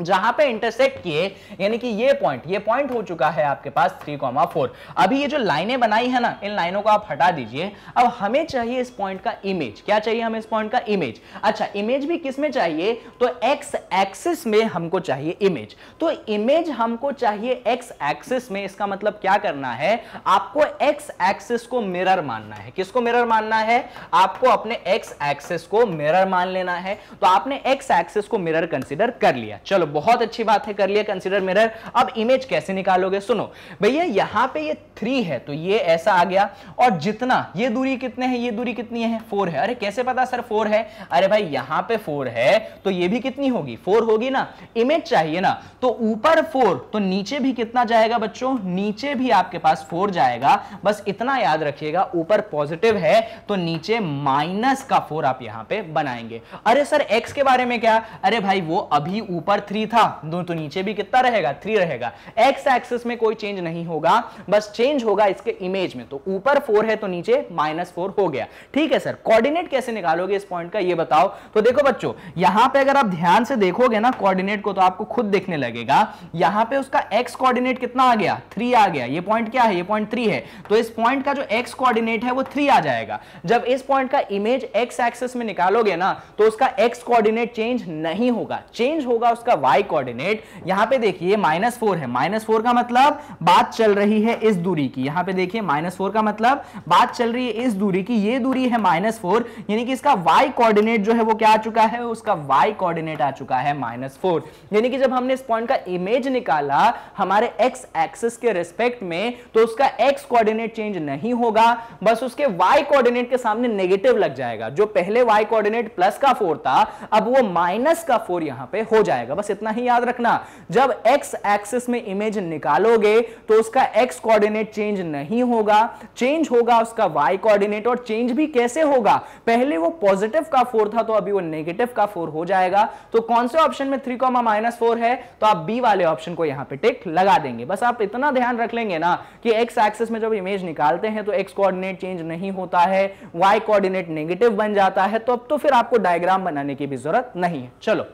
जहां पे इंटरसेक्ट किए यानी कि ये पॉइंट ये पॉइंट हो चुका है आपके पास थ्री कॉमा फोर अभी ये जो लाइनें बनाई है ना इन लाइनों को आप हटा दीजिए अब हमें चाहिए इस पॉइंट का इमेज क्या चाहिए हमें इस पॉइंट का इमेज अच्छा इमेज भी किस में चाहिए तो एक्स एक्सिस में हमको चाहिए इमेज तो इमेज हमको चाहिए एक्स एक्सिस में इसका मतलब क्या करना है आपको एक्स एक्सिस को मिरर मानना है किसको मिरर मानना है आपको अपने एक्स एक्सिस को मिरर मान लेना है तो आपने एक्स एक्सिस को मिरर कंसिडर कर लिया चलो चलो बहुत अच्छी बात है कर लिया कंसिडर मिरर अब इमेज कैसे निकालोगे सुनो भैया यहाँ पे ये थ्री है तो ये ऐसा आ गया और जितना ये दूरी कितने है ये दूरी कितनी है फोर है अरे कैसे पता सर फोर है अरे भाई यहाँ पे फोर है तो ये भी कितनी होगी फोर होगी ना इमेज चाहिए ना तो ऊपर फोर तो नीचे भी कितना जाएगा बच्चों नीचे भी आपके पास फोर जाएगा बस इतना याद रखिएगा ऊपर पॉजिटिव है तो नीचे माइनस का फोर आप यहां पे बनाएंगे अरे सर एक्स के बारे में क्या अरे भाई वो अभी ऊपर थ्री था तो नीचे भी कितना रहेगा थ्री रहेगा एक्स एक्सिस में कोई चेंज नहीं होगा बस चेंज होगा इसके इमेज में तो ऊपर फोर है तो नीचे माइनस फोर हो गया ठीक है सर कोऑर्डिनेट कैसे निकालोगे इस पॉइंट का ये बताओ तो देखो बच्चों यहां पे अगर आप ध्यान से देखोगे ना कोऑर्डिनेट को तो आपको खुद देखने लगेगा यहां पे उसका एक्स कोऑर्डिनेट कितना आ गया थ्री आ गया ये पॉइंट क्या है ये पॉइंट थ्री है तो इस पॉइंट का जो एक्स कोऑर्डिनेट है वो थ्री आ जाएगा जब इस पॉइंट का इमेज एक्स एक्सिस में निकालोगे ना तो उसका एक्स कोऑर्डिनेट चेंज नहीं होगा चेंज होगा उसका वाई कोऑर्डिनेट यहां पे देखिए माइनस फोर है माइनस फोर का मतलब बात चल रही है इस दूरी की यहां पे देखिए माइनस फोर का मतलब बात चल रही है इस दूरी की ये दूरी है माइनस फोर यानी कि इसका वाई कोऑर्डिनेट जो है वो क्या आ चुका है उसका वाई कोऑर्डिनेट आ चुका है माइनस फोर यानी कि जब हमने इस पॉइंट का इमेज निकाला हमारे एक्स एक्सिस के रिस्पेक्ट में तो उसका एक्स कोऑर्डिनेट चेंज नहीं होगा बस उसके वाई कोऑर्डिनेट के सामने नेगेटिव लग जाएगा जो पहले वाई कोऑर्डिनेट प्लस का फोर था अब वो माइनस का फोर यहां पे हो जाएगा बस इतना ही याद रखना जब एक्स एक्सिस में इमेज निकालोगे तो उसका एक्स कोऑर्डिनेट चेंज नहीं होगा चेंज होगा उसका वाई कोऑर्डिनेट और चेंज भी कैसे होगा पहले वो पॉजिटिव का फोर था तो अभी वो नेगेटिव का फोर हो जाएगा तो कौन से ऑप्शन में थ्री कॉमा माइनस फोर है तो आप बी वाले ऑप्शन को यहां पे टिक लगा देंगे बस आप इतना ध्यान रख लेंगे ना कि एक्स एक्सिस में जब इमेज निकालते हैं तो एक्स कोऑर्डिनेट चेंज नहीं होता है वाई कोऑर्डिनेट नेगेटिव बन जाता है तो अब तो फिर आपको डायग्राम बनाने की भी जरूरत नहीं है चलो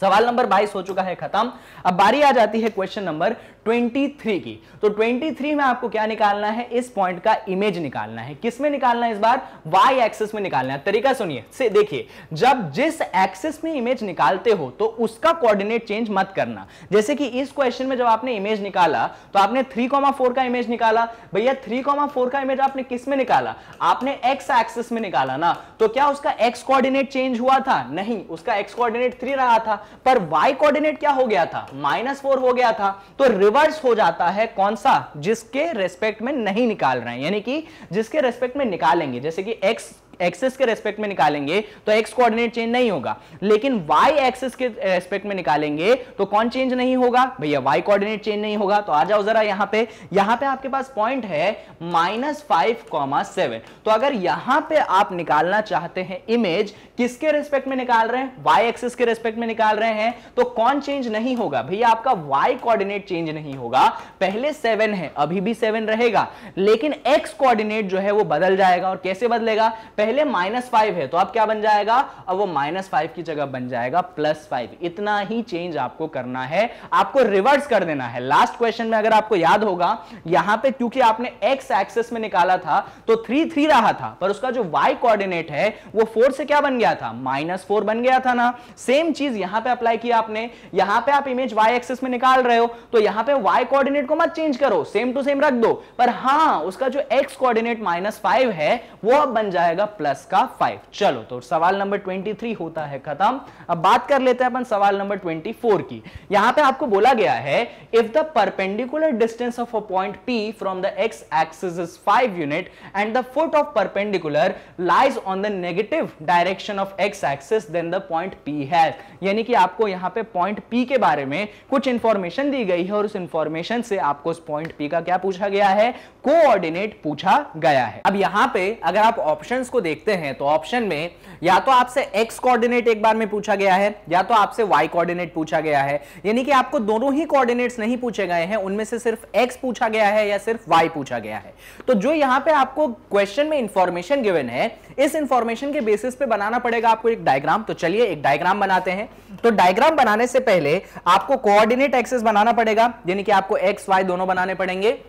सवाल नंबर 22 हो चुका है खत्म अब बारी आ जाती है क्वेश्चन नंबर 23 की तो 23 में आपको क्या निकालना है इस पॉइंट का इमेज निकालना है किसमें निकालना है इस बार वाई एक्सिस में निकालना है तरीका सुनिए से देखिए जब जिस एक्सिस में इमेज निकालते हो तो उसका कोऑर्डिनेट चेंज मत करना जैसे कि इस क्वेश्चन में जब आपने इमेज निकाला तो आपने थ्री का इमेज निकाला भैया थ्री का इमेज आपने किसमें निकाला आपने एक्स एक्सिस में निकाला ना तो क्या उसका एक्स कॉर्डिनेट चेंज हुआ था नहीं उसका एक्स कॉर्डिनेट थ्री रहा था पर y कोऑर्डिनेट क्या हो गया था माइनस फोर हो गया था तो रिवर्स हो जाता है कौन सा जिसके रेस्पेक्ट में नहीं निकाल रहे हैं यानी कि जिसके रेस्पेक्ट में निकालेंगे जैसे कि x एक्सिस के रेस्पेक्ट में निकालेंगे तो एक्स कोऑर्डिनेट चेंज नहीं होगा लेकिन वाई एक्सिस के रेस्पेक्ट में निकालेंगे तो कौन चेंज नहीं होगा भैया वाई कोऑर्डिनेट चेंज नहीं होगा तो आ जाओ जरा यहां पे यहां पे आपके पास पॉइंट है माइनस फाइव कॉमा सेवन तो अगर यहां पे आप निकालना चाहते हैं इमेज किसके रेस्पेक्ट में निकाल रहे हैं वाई एक्सिस के रेस्पेक्ट में निकाल रहे हैं तो कौन चेंज नहीं होगा भैया आपका वाई कोऑर्डिनेट चेंज नहीं होगा पहले सेवन है अभी भी सेवन रहेगा लेकिन एक्स कोऑर्डिनेट जो है वो बदल जाएगा और कैसे बदलेगा पहले माइनस फाइव है तो अब क्या बन जाएगा अब वो माइनस फाइव की जगह बन जाएगा प्लस फाइव इतना ही चेंज आपको करना है आपको रिवर्स कर देना है लास्ट क्वेश्चन में अगर आपको याद होगा यहां पे क्योंकि आपने एक्स एक्सेस में निकाला था तो थ्री थ्री रहा था पर उसका जो वाई कॉर्डिनेट है वो फोर से क्या बन गया गया था माइनस फोर बन गया था ना सेम चीज यहां पे अप्लाई किया आपने यहां पे आप इमेज वाई एक्सिस में निकाल रहे हो तो यहां पे वाई कोऑर्डिनेट को मत चेंज करो सेम टू सेम रख दो पर हां उसका जो एक्स कोऑर्डिनेट माइनस फाइव है वो अब बन जाएगा प्लस का फाइव चलो तो सवाल नंबर ट्वेंटी थ्री होता है खत्म अब बात कर लेते हैं अपन सवाल नंबर ट्वेंटी फोर की यहां पर आपको बोला गया है if the perpendicular distance of a point p from the x axis is five unit and the foot of perpendicular lies on the negative direction direction of x axis then the point p है यानी कि आपको यहाँ पे पॉइंट पी के बारे में कुछ इंफॉर्मेशन दी गई है और उस इंफॉर्मेशन से आपको उस पॉइंट पी का क्या पूछा गया है कोऑर्डिनेट पूछा गया है अब यहाँ पे अगर आप ऑप्शंस को देखते हैं तो ऑप्शन में या तो आपसे एक्स कोऑर्डिनेट एक बार में पूछा गया है या तो आपसे वाई कोऑर्डिनेट पूछा गया है यानी कि आपको दोनों ही कोऑर्डिनेट्स नहीं पूछे गए हैं उनमें से सिर्फ एक्स पूछा गया है या सिर्फ वाई पूछा गया है तो जो यहां पे आपको क्वेश्चन में इंफॉर्मेशन गिवन है इस इंफॉर्मेशन के बेसिस पे बनाना पड़ेगा आपको एक डायग्राम तो चलिए एक डायग्राम बनाते हैं तो डायग्राम बनाने से पहले आपको कोऑर्डिनेट एक्सेस बनाना पड़ेगा यानी कि आपको एक्स वाई दोनों बनाने पड़ेंगे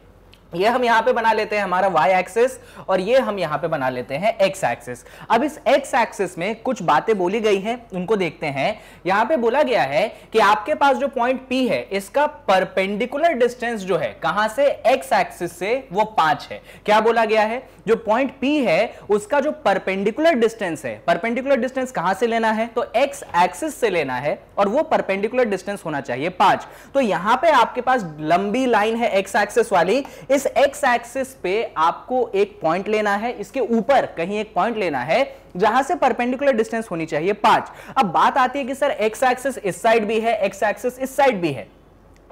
ये हम यहां पे बना लेते हैं हमारा y एक्सिस और ये हम यहां पे बना लेते हैं x एक्सिस अब इस x एक्सिस में कुछ बातें बोली गई हैं उनको देखते हैं यहां पे बोला गया है कि आपके पास जो पॉइंट P है इसका परपेंडिकुलर डिस्टेंस जो है कहां से x एक्सिस से वो पांच है क्या बोला गया है जो पॉइंट पी है उसका जो परपेंडिकुलर डिस्टेंस है परपेंडिकुलर डिस्टेंस कहां से लेना है तो एक्स एक्सिस से लेना है और वो परपेंडिकुलर डिस्टेंस होना चाहिए पांच तो यहां पे आपके पास लंबी लाइन है एक्स एक्सिस वाली इस एक्स एक्सिस पे आपको एक पॉइंट लेना है इसके ऊपर कहीं एक पॉइंट लेना है जहां से परपेंडिकुलर डिस्टेंस होनी चाहिए पांच अब बात आती है कि सर एक्स एक्सिस इस साइड भी है एक्स एक्सिस इस साइड भी है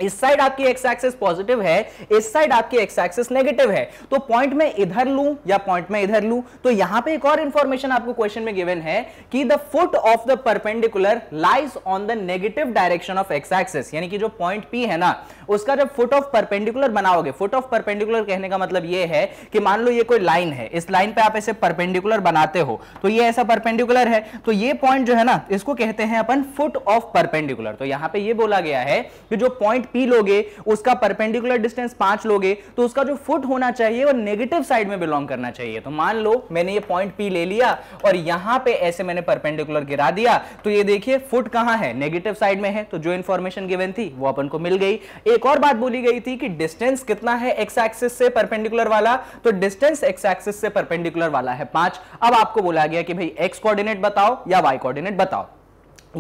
इस साइड आपकी एक्स एक्सिस पॉजिटिव है इस साइड आपकी एक्स एक्सिस नेगेटिव है तो पॉइंट में इधर लू या पॉइंट में इधर लू तो यहां पे एक और इंफॉर्मेशन आपको क्वेश्चन में गिवन है कि the foot of the perpendicular lies on the negative direction of x axis यानी कि जो पॉइंट पी है ना उसका जब फुट ऑफ परपेंडिकुलर बनाओगे फुट ऑफ परपेंडिकुलर कहने का मतलब यह है कि मान लो ये कोई लाइन है इस लाइन पे आप ऐसे परपेंडिकुलर बनाते हो तो ये ऐसा परपेंडिकुलर है तो ये पॉइंट जो है ना इसको कहते हैं अपन फुट ऑफ परपेंडिकुलर तो यहां पे ये बोला गया है कि जो पॉइंट पी लोगे उसका परपेंडिकुलर डिस्टेंस पांच लोगे तो उसका जो फुट होना चाहिए वो नेगेटिव साइड में बिलोंग करना चाहिए तो मान लो मैंने ये पॉइंट पी ले लिया और यहां पे ऐसे मैंने परपेंडिकुलर गिरा दिया तो ये देखिए फुट कहां है नेगेटिव साइड में है तो जो इंफॉर्मेशन गिवन थी वो अपन को मिल गई एक और बात बोली गई थी कि डिस्टेंस कितना है एक्स एक्सिस से परपेंडिकुलर वाला तो डिस्टेंस एक्स एक्सिस से परपेंडिकुलर वाला है पांच अब आपको बोला गया कि भाई एक्स कोऑर्डिनेट बताओ या वाई कोऑर्डिनेट बताओ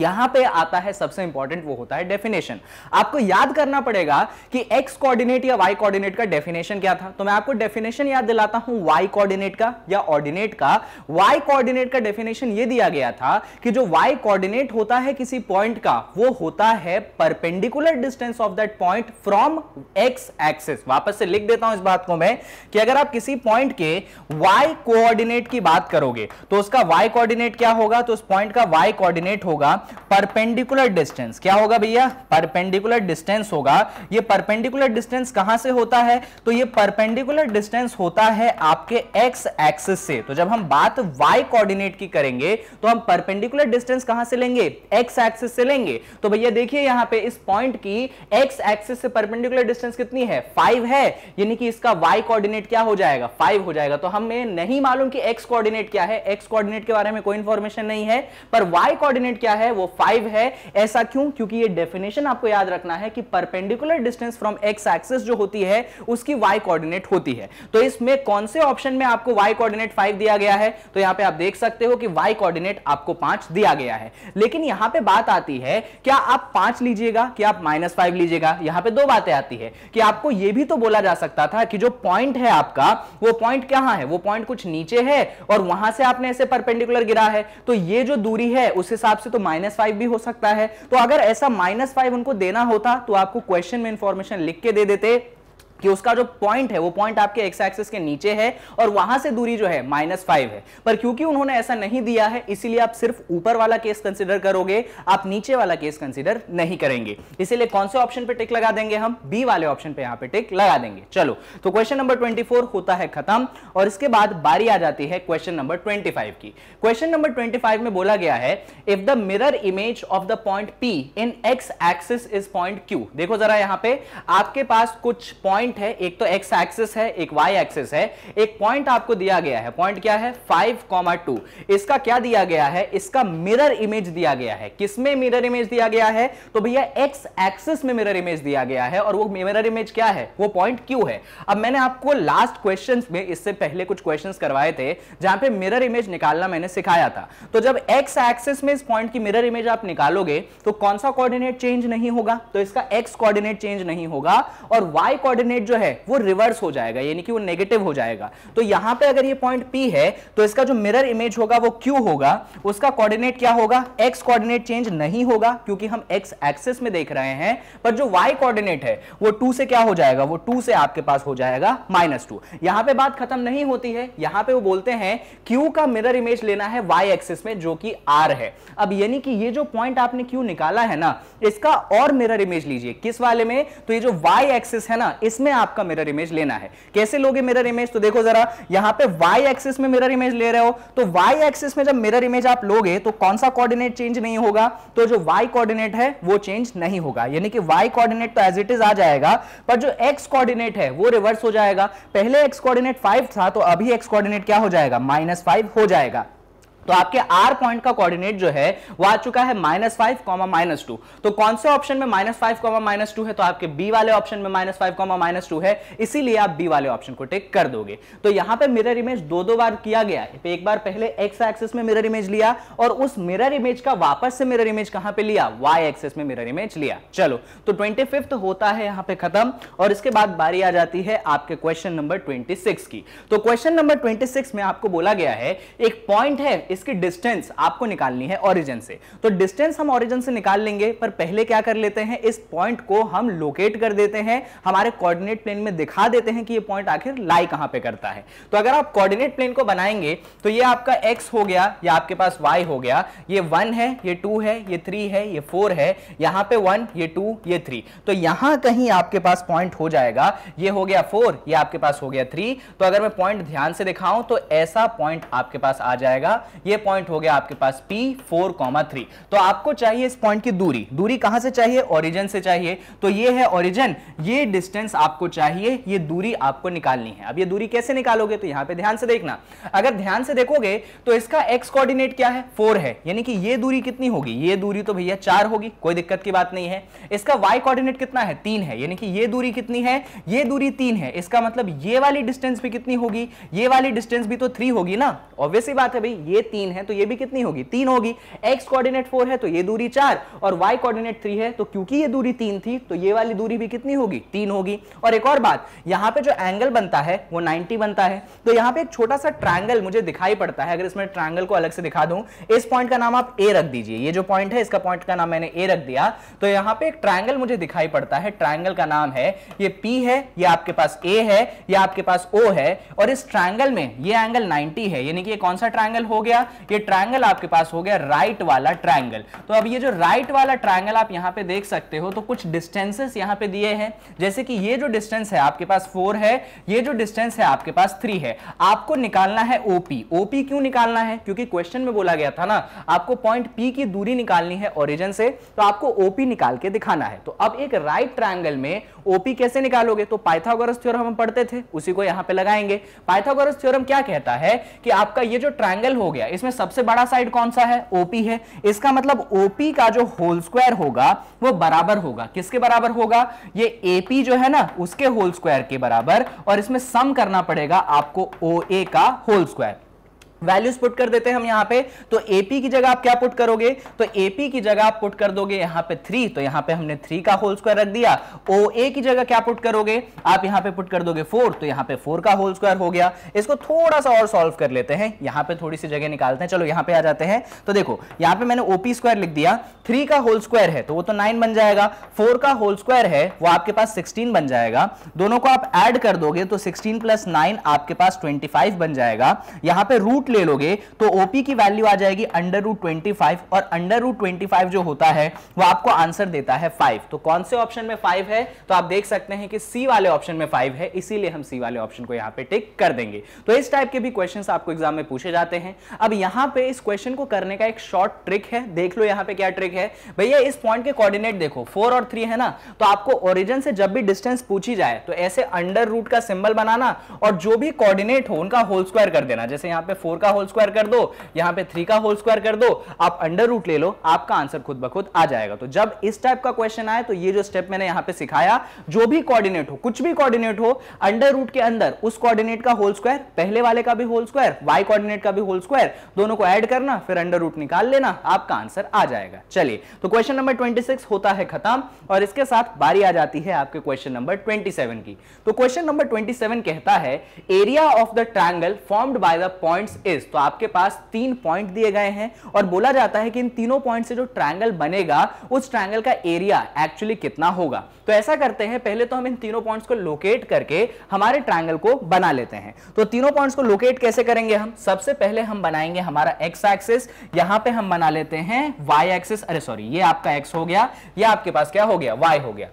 यहां पे आता है सबसे इंपॉर्टेंट वो होता है डेफिनेशन आपको याद करना पड़ेगा कि एक्स कोऑर्डिनेट या वाई कोऑर्डिनेट का डेफिनेशन क्या था तो मैं आपको डेफिनेशन याद दिलाता हूं वाई कोऑर्डिनेट का या ऑर्डिनेट का वाई कोऑर्डिनेट का डेफिनेशन ये दिया गया था कि जो वाई कोऑर्डिनेट होता है किसी पॉइंट का वो होता है perpendicular distance of that point from x axis वापस से लिख देता हूं इस बात को मैं कि अगर आप किसी पॉइंट के वाई कोऑर्डिनेट की बात करोगे तो उसका वाई कोऑर्डिनेट क्या होगा तो उस पॉइंट का वाई कोऑर्डिनेट होगा परपेंडिकुलर डिस्टेंस क्या होगा भैया परपेंडिकुलर डिस्टेंस होगा ये परपेंडिकुलर डिस्टेंस कहां से होता है तो ये परपेंडिकुलर डिस्टेंस होता है आपके एक्स एक्सिस से तो जब हम बात वाई कोऑर्डिनेट की करेंगे तो हम परपेंडिकुलर डिस्टेंस कहां से लेंगे एक्स एक्सिस से लेंगे तो भैया देखिए यहां पे इस पॉइंट की एक्स एक्सिस से परपेंडिकुलर डिस्टेंस कितनी है फाइव है यानी कि इसका वाई कोऑर्डिनेट क्या हो जाएगा फाइव हो जाएगा तो हमें नहीं मालूम कि एक्स कोऑर्डिनेट क्या है एक्स कोऑर्डिनेट के बारे में कोई इंफॉर्मेशन नहीं है पर वाई कोऑर्डिनेट क्या है वो फाइव है ऐसा क्यों क्योंकि ये डेफिनेशन आपको याद रखना है कि perpendicular distance from x axis जो होती है उसकी वाई कोऑर्डिनेट होती है तो इसमें कौन से ऑप्शन में आपको वाई कोऑर्डिनेट फाइव दिया गया है तो यहां पे आप देख सकते हो कि वाई कोऑर्डिनेट आपको पांच दिया गया है लेकिन यहां पे बात आती है क्या आप पांच लीजिएगा कि आप माइनस फाइव लीजिएगा यहां पे दो बातें आती है कि आपको यह भी तो बोला जा सकता था कि जो पॉइंट है आपका वो पॉइंट कहां है वो पॉइंट कुछ नीचे है और वहां से आपने ऐसे परपेंडिकुलर गिरा है तो ये जो दूरी है उस हिसाब से तो माइनस माइनस फाइव भी हो सकता है तो अगर ऐसा माइनस फाइव उनको देना होता तो आपको क्वेश्चन में इंफॉर्मेशन लिख के दे देते कि उसका जो पॉइंट है वो पॉइंट आपके एक्स एक्सिस के नीचे है और वहां से दूरी जो है माइनस फाइव है पर क्योंकि उन्होंने ऐसा नहीं दिया है इसीलिए आप सिर्फ ऊपर वाला केस कंसिडर करोगे आप नीचे वाला केस कंसिडर नहीं करेंगे इसीलिए कौन से ऑप्शन पे टिक लगा देंगे हम बी वाले ऑप्शन पे यहां पे टिक लगा देंगे चलो तो क्वेश्चन नंबर ट्वेंटी होता है खत्म और इसके बाद बारी आ जाती है क्वेश्चन नंबर ट्वेंटी की क्वेश्चन नंबर ट्वेंटी में बोला गया है if the mirror image of the point p in x axis is point q देखो जरा यहां पर आपके पास कुछ पॉइंट पॉइंट है एक तो एक्स एक्सिस है एक वाई एक्सिस है एक पॉइंट आपको दिया गया है पॉइंट क्या है फाइव कॉमा टू इसका क्या दिया गया है इसका मिरर इमेज दिया गया है किसमें मिरर इमेज दिया गया है तो भैया एक्स एक्सिस में मिरर इमेज दिया गया है और वो मिरर इमेज क्या है वो पॉइंट क्यू है अब मैंने आपको लास्ट क्वेश्चन में इससे पहले कुछ क्वेश्चन करवाए थे जहां पर मिरर इमेज निकालना मैंने सिखाया था तो जब एक्स एक्सिस में इस पॉइंट की मिरर इमेज आप निकालोगे तो कौन सा कॉर्डिनेट चेंज नहीं होगा तो इसका एक्स कॉर्डिनेट चेंज नहीं होगा और वाई कॉर्डिनेट कोऑर्डिनेट जो है वो रिवर्स हो जाएगा यानी कि वो नेगेटिव हो जाएगा तो यहां पे अगर ये पॉइंट P है तो इसका जो मिरर इमेज होगा वो Q होगा उसका कोऑर्डिनेट क्या होगा x कोऑर्डिनेट चेंज नहीं होगा क्योंकि हम x एक्सिस में देख रहे हैं पर जो y कोऑर्डिनेट है वो 2 से क्या हो जाएगा वो 2 से आपके पास हो जाएगा माइनस टू यहां पर बात खत्म नहीं होती है यहां पर वो बोलते हैं क्यू का मिरर इमेज लेना है वाई एक्सिस में जो कि आर है अब यानी कि ये जो पॉइंट आपने क्यू निकाला है ना इसका और मिरर इमेज लीजिए किस वाले में तो ये जो वाई एक्सिस है ना इसमें इसमें आपका मिरर इमेज लेना है कैसे लोगे मिरर इमेज तो देखो जरा यहां पे y एक्सिस में मिरर इमेज ले रहे हो तो y एक्सिस में जब मिरर इमेज आप लोगे तो कौन सा कोऑर्डिनेट चेंज नहीं होगा तो जो y कोऑर्डिनेट है वो चेंज नहीं होगा यानी कि y कोऑर्डिनेट तो एज इट इज आ जाएगा पर जो x कोऑर्डिनेट है वो रिवर्स हो जाएगा पहले x कोऑर्डिनेट 5 था तो अभी x कोऑर्डिनेट क्या हो जाएगा -5 हो जाएगा तो आपके R पॉइंट का कोऑर्डिनेट जो है वो आ चुका है minus five comma minus two तो कौन से ऑप्शन में minus five comma minus two है तो आपके B वाले ऑप्शन में minus five comma minus two है इसीलिए आप B वाले ऑप्शन को टेक कर दोगे तो यहां पे मिरर इमेज दो दो बार किया गया है एक बार पहले एक्स एक्सेस में मिरर इमेज लिया और उस मिरर इमेज का वापस से मिरर इमेज कहां पर लिया वाई एक्सेस में मिरर इमेज लिया चलो तो ट्वेंटी होता है यहां पर खत्म और इसके बाद बारी आ जाती है आपके क्वेश्चन नंबर ट्वेंटी की तो क्वेश्चन नंबर ट्वेंटी में आपको बोला गया है एक पॉइंट है इसकी डिस्टेंस आपको निकालनी है ऑरिजन से तो डिस्टेंस हम ऑरिजन से निकाल लेंगे पर पहले क्या कर लेते हैं इस पॉइंट को हम लोकेट कर देते हैं हमारे कोऑर्डिनेट प्लेन में दिखा देते हैं कि ये पॉइंट आखिर लाई कहां पे करता है तो अगर आप कोऑर्डिनेट प्लेन को बनाएंगे तो ये आपका एक्स हो गया या आपके पास वाई हो गया ये वन है ये टू है ये थ्री है ये फोर है यहां पर वन ये टू ये थ्री तो यहां कहीं आपके पास पॉइंट हो जाएगा ये हो गया फोर ये आपके पास हो गया थ्री तो अगर मैं पॉइंट ध्यान से दिखाऊं तो ऐसा पॉइंट आपके पास आ जाएगा ये पॉइंट हो गया आपके पास पी फोर कॉमा थ्री तो आपको चाहिए इस पॉइंट की दूरी दूरी कहां से चाहिए ओरिजिन से चाहिए तो ये है ओरिजिन ये डिस्टेंस आपको चाहिए ये दूरी आपको निकालनी है अब ये दूरी कैसे निकालोगे तो यहां पे ध्यान से देखना अगर ध्यान से देखोगे तो इसका एक्स कोऑर्डिनेट क्या है फोर है यानी कि ये दूरी कितनी होगी ये दूरी तो भैया चार होगी कोई दिक्कत की बात नहीं है इसका वाई कोऑर्डिनेट कितना है तीन है यानी कि ये दूरी कितनी है ये दूरी तीन है इसका मतलब ये वाली डिस्टेंस भी कितनी होगी ये वाली डिस्टेंस भी तो थ्री होगी ना ऑब्वियसली बात है भाई ये तीन है तो ये भी कितनी होगी तीन होगी एक्स कोऑर्डिनेट फोर है तो ये दूरी चार और वाई कोऑर्डिनेट थ्री है तो क्योंकि ये दूरी तीन थी तो ये वाली दूरी भी कितनी होगी तीन होगी और एक और बात यहाँ पे जो एंगल बनता है वो नाइनटी बनता है तो यहाँ पे एक छोटा सा ट्रायंगल मुझे दिखाई पड़ता है अगर इसमें ट्रायंगल को अलग से दिखा दूं इस पॉइंट का नाम आप ए रख दीजिए ये जो पॉइंट है इसका पॉइंट का नाम मैंने ए रख दिया तो यहाँ पे एक ट्रायंगल मुझे दिखाई पड़ता है ट्रायंगल का नाम है ये पी है ये आपके पास ए है ये आपके पास ओ है और इस ट्रायंगल में ये एंगल 90 है यानी कि ये कौन सा ट्रायंगल हो गया गया ये ट्राइंगल आपके पास हो गया राइट वाला ट्राइंगल तो अब ये जो राइट वाला ट्राइंगल आप यहाँ पे देख सकते हो तो कुछ डिस्टेंसेस यहाँ पे दिए हैं जैसे कि ये जो डिस्टेंस है आपके पास फोर है ये जो डिस्टेंस है आपके पास थ्री है आपको निकालना है ओपी ओपी क्यों निकालना है क्योंकि क्वेश्चन में बोला गया था ना आपको पॉइंट पी की दूरी निकालनी है ओरिजन से तो आपको ओपी निकाल के दिखाना है तो अब एक राइट ट्राइंगल में ओपी कैसे निकालोगे तो पाइथागोरस थ्योरम हम पढ़ते थे उसी को यहां पे लगाएंगे पाइथागोरस थ्योरम क्या कहता है कि आपका ये जो ट्राइंगल हो गया इसमें सबसे बड़ा साइड कौन सा है ओपी है इसका मतलब ओपी का जो होल स्क्वायर होगा वो बराबर होगा किसके बराबर होगा ये एपी जो है ना उसके होल स्क्वायर के बराबर और इसमें सम करना पड़ेगा आपको ओ ए का होल स्क्वायर वैल्यूज पुट कर देते हैं हम यहां पे तो एपी की जगह आप क्या पुट करोगे तो एपी की जगह आप पुट कर दोगे यहां पे थ्री तो यहां पे हमने थ्री का होल स्क्वायर रख दिया ओ ए की जगह क्या पुट करोगे आप यहां पे पुट कर दोगे फोर तो यहां पे फोर का होल स्क्वायर हो गया इसको थोड़ा सा और सॉल्व कर लेते हैं यहां पर थोड़ी सी जगह निकालते हैं चलो यहां पर आ जाते हैं तो देखो यहां पर मैंने ओपी स्क्वायर लिख दिया थ्री का होल स्क्वायर है तो वो तो नाइन बन जाएगा फोर का होल स्क्वायर है वो आपके पास सिक्सटीन बन जाएगा दोनों को आप एड कर दोगे तो सिक्सटीन प्लस नाइन आपके पास ट्वेंटी फाइव बन जाएगा यहां पर रूट ले लोगे तो ओपी की वैल्यू आ जाएगी अंडर रूट ट्वेंटी फाइव और अंडर रूट ट्वेंटी फाइव जो होता है वो आपको आंसर देता है फाइव तो कौन से ऑप्शन में फाइव है तो आप देख सकते हैं कि सी वाले ऑप्शन में फाइव है इसीलिए हम सी वाले ऑप्शन को यहां पे टिक कर देंगे तो इस टाइप के भी क्वेश्चन आपको एग्जाम में पूछे जाते हैं अब यहां पर इस क्वेश्चन को करने का एक शॉर्ट ट्रिक है देख लो यहां पर क्या ट्रिक है भैया इस पॉइंट के कॉर्डिनेट देखो फोर और थ्री है ना तो आपको ओरिजिन से जब भी डिस्टेंस पूछी जाए तो ऐसे अंडर रूट का सिंबल बनाना और जो भी कोऑर्डिनेट हो उनका होल स्क्वायर कर देना जैसे यहां पे फोर का होल स्क्वायर कर दो यहां पे थ्री का होल स्क्वायर कर दो आप अंडर रूट ले लो आपका आंसर खुद ब खुद आ जाएगा तो जब इस टाइप का क्वेश्चन आए तो ये जो स्टेप मैंने यहां पे सिखाया जो भी कोऑर्डिनेट हो कुछ भी कोऑर्डिनेट हो अंडर रूट के अंदर उस कोऑर्डिनेट का होल स्क्वायर पहले वाले का भी होल स्क्वायर वाई कोऑर्डिनेट का भी होल स्क्वायर दोनों को ऐड करना फिर अंडर रूट निकाल लेना आपका आंसर आ जाएगा चलिए तो क्वेश्चन नंबर 26 होता है खत्म और इसके साथ बारी आ जाती है आपके क्वेश्चन नंबर 27 की तो क्वेश्चन नंबर 27 कहता है area of the triangle formed by the points is phase तो आपके पास तीन पॉइंट दिए गए हैं और बोला जाता है कि इन तीनों पॉइंट से जो ट्रायंगल बनेगा उस ट्रायंगल का एरिया एक्चुअली कितना होगा तो ऐसा करते हैं पहले तो हम इन तीनों पॉइंट्स को लोकेट करके हमारे ट्रायंगल को बना लेते हैं तो तीनों पॉइंट्स को लोकेट कैसे करेंगे हम सबसे पहले हम बनाएंगे हमारा एक्स एक्सिस यहां पे हम बना लेते हैं वाई एक्सिस अरे सॉरी ये आपका एक्स हो गया या आपके पास क्या हो गया वाई हो गया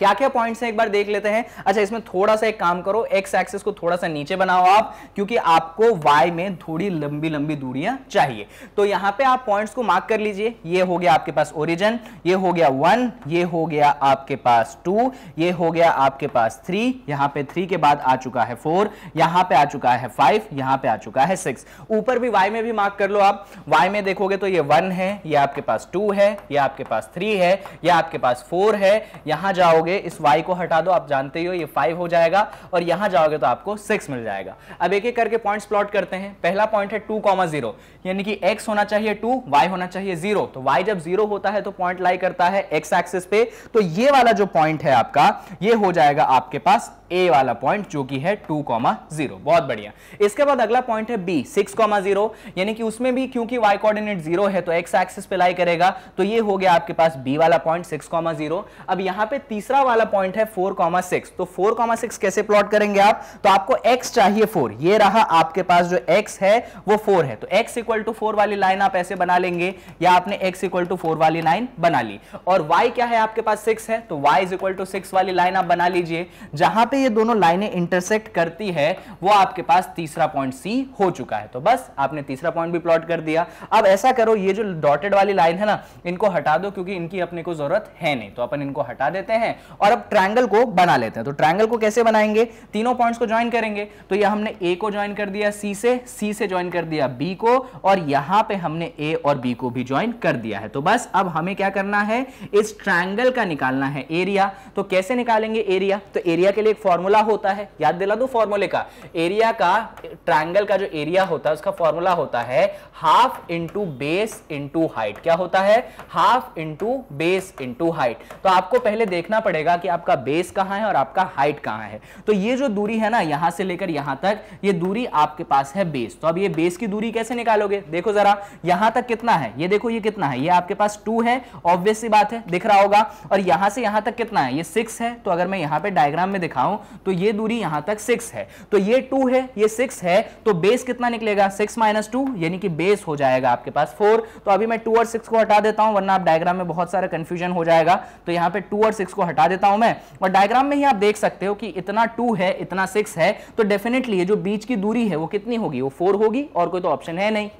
क्या क्या पॉइंट्स हैं एक बार देख लेते हैं अच्छा इसमें थोड़ा सा एक काम करो एक्स एक्सिस को थोड़ा सा नीचे बनाओ आप क्योंकि आपको वाई में थोड़ी लंबी लंबी दूरियां चाहिए तो यहां पे आप पॉइंट्स को मार्क कर लीजिए ये हो गया आपके पास ओरिजन ये हो गया वन ये हो गया आपके पास टू ये हो गया आपके पास थ्री यहां पे थ्री के बाद आ चुका है फोर यहां पे आ चुका है फाइव यहां पे आ चुका है सिक्स ऊपर भी वाई में भी मार्क कर लो आप वाई में देखोगे तो ये वन है ये आपके पास टू है ये आपके पास थ्री है ये आपके पास फोर है यहां जाओगे जाओगे इस वाई को हटा दो आप जानते ही हो ये फाइव हो जाएगा और यहां जाओगे तो आपको सिक्स मिल जाएगा अब एक एक करके पॉइंट प्लॉट करते हैं पहला पॉइंट है टू कॉमा जीरो यानी कि एक्स होना चाहिए टू वाई होना चाहिए जीरो तो वाई जब जीरो होता है तो पॉइंट लाई करता है एक्स एक्सिस पे तो ये वाला जो पॉइंट है आपका ये हो जाएगा आपके पास ए वाला पॉइंट जो कि है टू कॉमा जीरो बहुत बढ़िया इसके बाद अगला पॉइंट है बी सिक्स कॉमा जीरो यानी कि उसमें भी क्योंकि वाई कोऑर्डिनेट जीरो है तो एक्स एक्सिस पे लाई करेगा तो ये हो गया आपके पास बी वाला पॉइंट सिक्स कॉमा जीरो अब यहां पे तीसरा दूसरा वाला पॉइंट है फोर कॉमा सिक्स तो फोर कॉमा सिक्स कैसे प्लॉट करेंगे आप तो आपको एक्स चाहिए फोर ये रहा आपके पास जो एक्स है वो फोर है तो एक्स इक्वल टू फोर वाली लाइन आप ऐसे बना लेंगे या आपने एक्स इक्वल टू फोर वाली लाइन बना ली और वाई क्या है आपके पास सिक्स है तो y is equal to six वाली लाइन आप बना लीजिए जहां पे ये दोनों लाइनें इंटरसेक्ट करती है वो आपके पास तीसरा पॉइंट सी हो चुका है तो बस आपने तीसरा पॉइंट भी प्लॉट कर दिया अब ऐसा करो ये जो डॉटेड वाली लाइन है ना इनको हटा दो क्योंकि इनकी अपने को जरूरत है नहीं तो अपन इनको हटा देते हैं और अब ट्रायंगल को बना लेते हैं तो ट्रायंगल को कैसे बनाएंगे तीनों पॉइंट्स को ज्वाइन करेंगे तो ये हमने ए को ज्वाइन कर दिया सी से सी से ज्वाइन कर दिया बी को और यहां पे हमने ए और बी को भी ज्वाइन कर दिया है तो बस अब हमें क्या करना है इस ट्रायंगल का निकालना है एरिया तो कैसे निकालेंगे एरिया तो एरिया के लिए एक फॉर्मूला होता है याद दिला दो फॉर्मूले का एरिया का ट्रायंगल का जो एरिया होता है उसका फॉर्मूला होता है half into base into height क्या होता है half into base into height तो आपको पहले देखना पड़ेगा कि आपका बेस कहाँ है और आपका हाइट कहाँ है तो ये जो दूरी है ना यहाँ से लेकर यहाँ तक ये दूरी आपके पास है बेस तो अब ये बेस की दूरी कैसे निकालोगे देखो जरा यहाँ तक कितना है ये देखो ये कितना है ये आपके पास टू है ऑब्वियस बात है दिख रहा होगा और यहाँ से यहाँ तक कितना है ये सिक्स है तो अगर मैं यहाँ पे डायग्राम में दिखाऊं तो ये दूरी यहाँ तक सिक्स है तो ये टू है ये सिक्स है तो बेस कितना निकलेगा सिक्स माइनस टू यानी कि बेस हो जाएगा आपके पास फोर तो अभी मैं टू और सिक्स को हटा देता हूँ वरना आप डायग्राम में बहुत सारा कंफ्यूजन हो जाएगा तो यहाँ पे टू और सिक्स को हटा हटा देता हूं मैं और डायग्राम में ही आप देख सकते हो कि इतना टू है इतना सिक्स है तो डेफिनेटली जो बीच की दूरी है वो कितनी होगी वो फोर होगी और कोई तो ऑप्शन है नहीं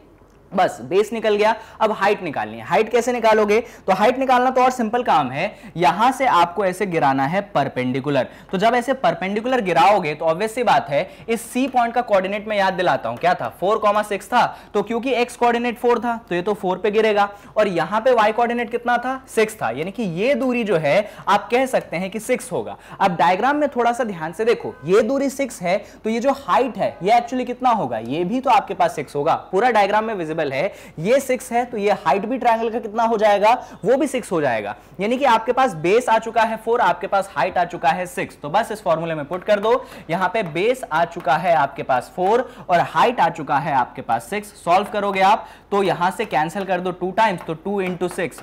बस बेस निकल गया अब हाइट निकालनी है हाइट कैसे निकालोगे तो हाइट निकालना तो और सिंपल काम है यहां से आपको ऐसे गिराना है परपेंडिकुलर तो जब ऐसे परपेंडिकुलर गिराओगे तो ऑब्वियस सी बात है इस सी पॉइंट का कोऑर्डिनेट मैं याद दिलाता हूं क्या था फोर कॉमा सिक्स था तो क्योंकि एक्स कॉर्डिनेट फोर था तो ये तो फोर पे गिरेगा और यहां पे वाई कॉर्डिनेट कितना था सिक्स था यानी कि ये दूरी जो है आप कह सकते हैं कि सिक्स होगा अब डायग्राम में थोड़ा सा ध्यान से देखो ये दूरी सिक्स है तो ये जो हाइट है ये एक्चुअली कितना होगा ये भी तो आपके पास सिक्स होगा पूरा डायग्राम में विजिबल अवेलेबल है ये सिक्स है तो ये हाइट भी ट्राइंगल का कितना हो जाएगा वो भी सिक्स हो जाएगा यानी कि आपके पास बेस आ चुका है फोर आपके पास हाइट आ चुका है सिक्स तो बस इस फॉर्मूले में पुट कर दो यहां पे बेस आ चुका है आपके पास फोर और हाइट आ चुका है आपके पास सिक्स सॉल्व करोगे आप तो यहां से कैंसिल कर दो टू टाइम्स तो टू इंटू सिक्स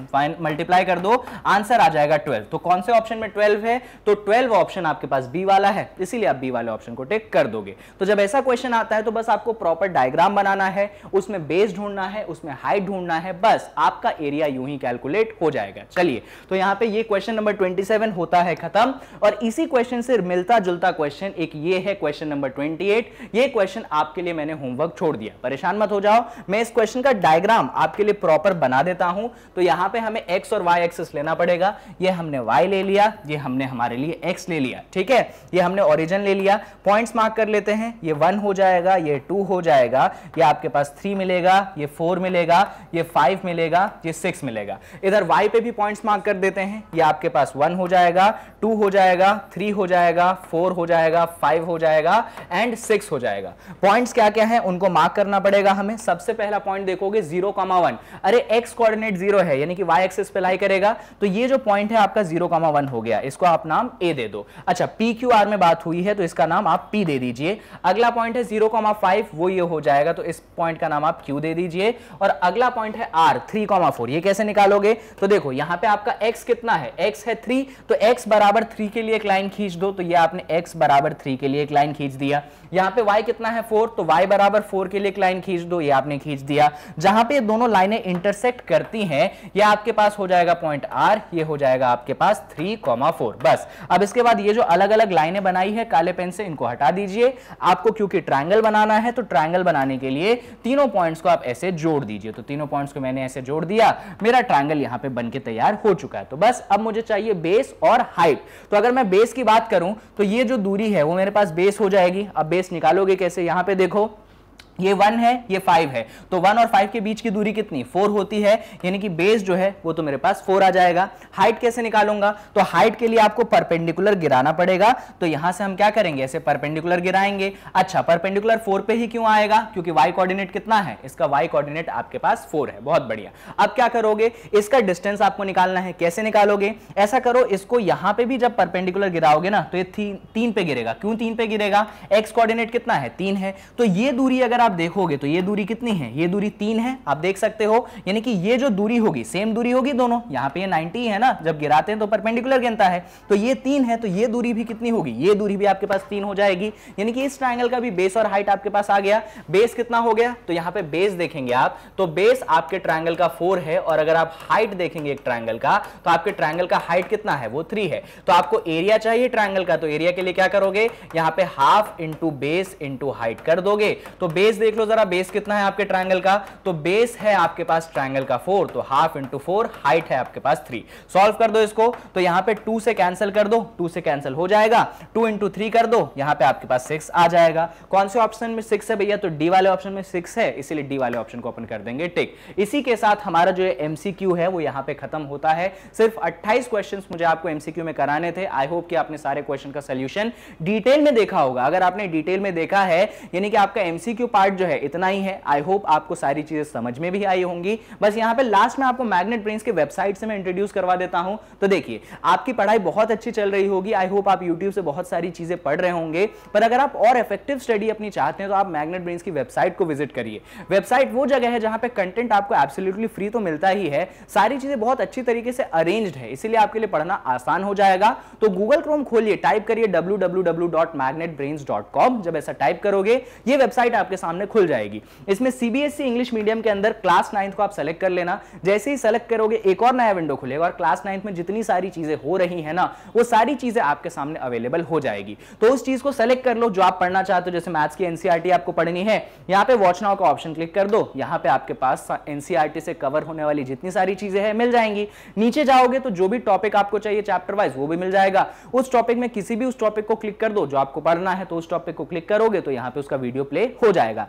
मल्टीप्लाई कर दो आंसर आ जाएगा ट्वेल्व तो कौन से ऑप्शन में ट्वेल्व है तो ट्वेल्व ऑप्शन आपके पास बी वाला है इसीलिए आप बी वाले ऑप्शन को टेक कर दोगे तो जब ऐसा क्वेश्चन आता है तो बस आपको प्रॉपर डायग्राम बनाना है उसमें बेस्ड ढूंढना है उसमें हाइट ढूंढना है बस आपका एरिया यूं ही कैलकुलेट हो जाएगा चलिए तो यहां पे ये क्वेश्चन नंबर 27 होता है खत्म और इसी क्वेश्चन से मिलता जुलता क्वेश्चन एक ये है क्वेश्चन नंबर 28 ये क्वेश्चन आपके लिए मैंने होमवर्क छोड़ दिया परेशान मत हो जाओ मैं इस क्वेश्चन का डायग्राम आपके लिए प्रॉपर बना देता हूं तो यहां पर हमें एक्स और वाई एक्सेस लेना पड़ेगा यह हमने वाई ले लिया ये हमने हमारे लिए एक्स ले लिया ठीक है ये हमने ओरिजिन ले लिया पॉइंट्स मार्क कर लेते हैं ये वन हो जाएगा ये टू हो जाएगा ये आपके पास थ्री मिलेगा ये फोर मिलेगा ये फाइव मिलेगा ये सिक्स मिलेगा इधर वाई पे भी पॉइंट्स मार्क कर देते हैं ये आपके पास वन हो जाएगा टू हो जाएगा थ्री हो जाएगा फोर हो जाएगा फाइव हो जाएगा एंड सिक्स हो जाएगा पॉइंट्स क्या क्या है उनको मार्क करना पड़ेगा हमें सबसे पहला पॉइंट देखोगे जीरो अरे एक्स कोऑर्डिनेट जीरो है यानी कि वाई एक्सिस पे लाई करेगा तो ये जो पॉइंट है आपका जीरो हो गया इसको आप नाम ए दे दो अच्छा पी क्यू आर में बात हुई है तो इसका नाम आप पी दे दीजिए अगला पॉइंट है जीरो वो ये हो जाएगा तो इस पॉइंट का नाम आप क्यू दे दीजिए लीजिए और अगला पॉइंट है आर थ्री कॉमा फोर ये कैसे निकालोगे तो देखो यहां पे आपका एक्स कितना है एक्स है थ्री तो एक्स बराबर थ्री के लिए एक लाइन खींच दो तो ये आपने एक्स बराबर थ्री के लिए एक लाइन खींच दिया यहाँ पे y कितना है फोर तो y बराबर फोर के लिए एक लाइन खींच दो ये आपने खींच दिया जहां पे ये दोनों लाइनें इंटरसेक्ट करती हैं ये आपके पास हो जाएगा पॉइंट r ये हो जाएगा आपके पास थ्री कॉमा फोर बस अब इसके बाद ये जो अलग अलग लाइनें बनाई है काले पेन से इनको हटा दीजिए आपको क्योंकि ट्रायंगल बनाना है तो ट्रायंगल बनाने के लिए तीनों पॉइंट को आप ऐसे जोड़ दीजिए तो तीनों पॉइंट्स को मैंने ऐसे जोड़ दिया मेरा ट्रायंगल यहाँ पे बन के तैयार हो चुका है तो बस अब मुझे चाहिए बेस और हाइट तो अगर मैं बेस की बात करूं तो ये जो दूरी है वो मेरे पास बेस हो जाएगी अब बेस निकालोगे कैसे यहाँ पे देखो ये वन है ये फाइव है तो वन और फाइव के बीच की दूरी कितनी फोर होती है यानी कि बेस जो है वो तो मेरे पास फोर आ जाएगा हाइट कैसे निकालूंगा तो हाइट के लिए आपको परपेंडिकुलर गिराना पड़ेगा तो यहां से हम क्या करेंगे ऐसे परपेंडिकुलर गिराएंगे अच्छा परपेंडिकुलर फोर पे ही क्यों आएगा क्योंकि वाई कॉर्डिनेट कितना है इसका वाई कॉर्डिनेट आपके पास फोर है बहुत बढ़िया अब क्या करोगे इसका डिस्टेंस आपको निकालना है कैसे निकालोगे ऐसा करो इसको यहां पर भी जब परपेंडिकुलर गिराओगे ना तो ये तीन पे गिरेगा क्यों तीन पे गिरेगा एक्स कॉर्डिनेट कितना है तीन है तो ये दूरी अगर आप देखोगे तो ये दूरी कितनी है ये दूरी तीन है आप देख सकते हो यानी कि ये जो दूरी होगी सेम दूरी होगी दोनों यहाँ पे ये 90 है ना जब गिराते हैं तो परपेंडिकुलर गिनता है तो ये तीन है तो ये दूरी भी कितनी होगी ये दूरी भी आपके पास तीन हो जाएगी यानी कि इस ट्राइंगल का भी बेस और हाइट आपके पास आ गया बेस कितना हो गया तो यहाँ पे बेस देखेंगे आप तो बेस आपके ट्राइंगल का फोर है और अगर आप हाइट देखेंगे एक ट्राइंगल का तो आपके ट्राइंगल का हाइट कितना है वो थ्री है तो आपको एरिया चाहिए ट्राइंगल का तो एरिया के लिए क्या करोगे यहाँ पे half into base into height कर दोगे तो बेस देख लो जरा बेस कितना है आपके ट्राइंगल का तो बेस है आपके पास ट्राइंगल का फोर तो हाफ इंटू फोर हाइट है आपके पास थ्री सॉल्व कर दो इसको तो यहां पे टू से कैंसिल कर दो टू से कैंसिल हो जाएगा टू इंटू थ्री कर दो यहां पे आपके पास सिक्स आ जाएगा कौन से ऑप्शन में सिक्स है भैया तो डी वाले ऑप्शन में सिक्स है इसीलिए डी वाले ऑप्शन को ओपन कर देंगे टिक इसी के साथ हमारा जो एमसीक्यू है वो यहां पर खत्म होता है सिर्फ अट्ठाईस क्वेश्चन मुझे आपको एमसीक्यू में कराने थे आई होप कि आपने सारे क्वेश्चन का सोल्यूशन डिटेल में देखा होगा अगर आपने डिटेल में देखा है यानी कि आपका एमसीक्यू पार्ट पार्ट जो है इतना ही है आई होप आपको सारी चीजें समझ में भी आई होंगी बस यहाँ पे लास्ट में आपको मैग्नेट ब्रेन के वेबसाइट से मैं इंट्रोड्यूस करवा देता हूं तो देखिए आपकी पढ़ाई बहुत अच्छी चल रही होगी आई होप आप यूट्यूब से बहुत सारी चीजें पढ़ रहे होंगे पर अगर आप और इफेक्टिव स्टडी अपनी चाहते हैं तो आप मैग्नेट ब्रेन की वेबसाइट को विजिट करिए वेबसाइट वो जगह है जहां पर कंटेंट आपको एब्सोल्यूटली फ्री तो मिलता ही है सारी चीजें बहुत अच्छी तरीके से अरेंज है इसीलिए आपके लिए पढ़ना आसान हो जाएगा तो गूगल क्रोम खोलिए टाइप करिए डब्ल्यू जब ऐसा टाइप करोगे ये वेबसाइट आपके सामने सामने खुल जाएगी इसमें सीबीएसई इंग्लिश मीडियम के अंदर क्लास नाइन्थ को आप सेलेक्ट कर लेना जैसे ही सेलेक्ट करोगे एक और नया विंडो खुलेगा और क्लास नाइन्थ में जितनी सारी चीजें हो रही है ना वो सारी चीजें आपके सामने अवेलेबल हो जाएगी तो उस चीज को सेलेक्ट कर लो जो आप पढ़ना चाहते हो जैसे मैथ्स की एनसीआरटी e आपको पढ़नी है यहाँ पे वॉच नाउ का ऑप्शन क्लिक कर दो यहाँ पे आपके पास एनसीआरटी e से कवर होने वाली जितनी सारी चीजें हैं मिल जाएंगी नीचे जाओगे तो जो भी टॉपिक आपको चाहिए चैप्टर वाइज वो भी मिल जाएगा उस टॉपिक में किसी भी उस टॉपिक को क्लिक कर दो जो आपको पढ़ना है तो उस टॉपिक को क्लिक करोगे तो यहाँ पे उसका वीडियो प्ले हो जाएगा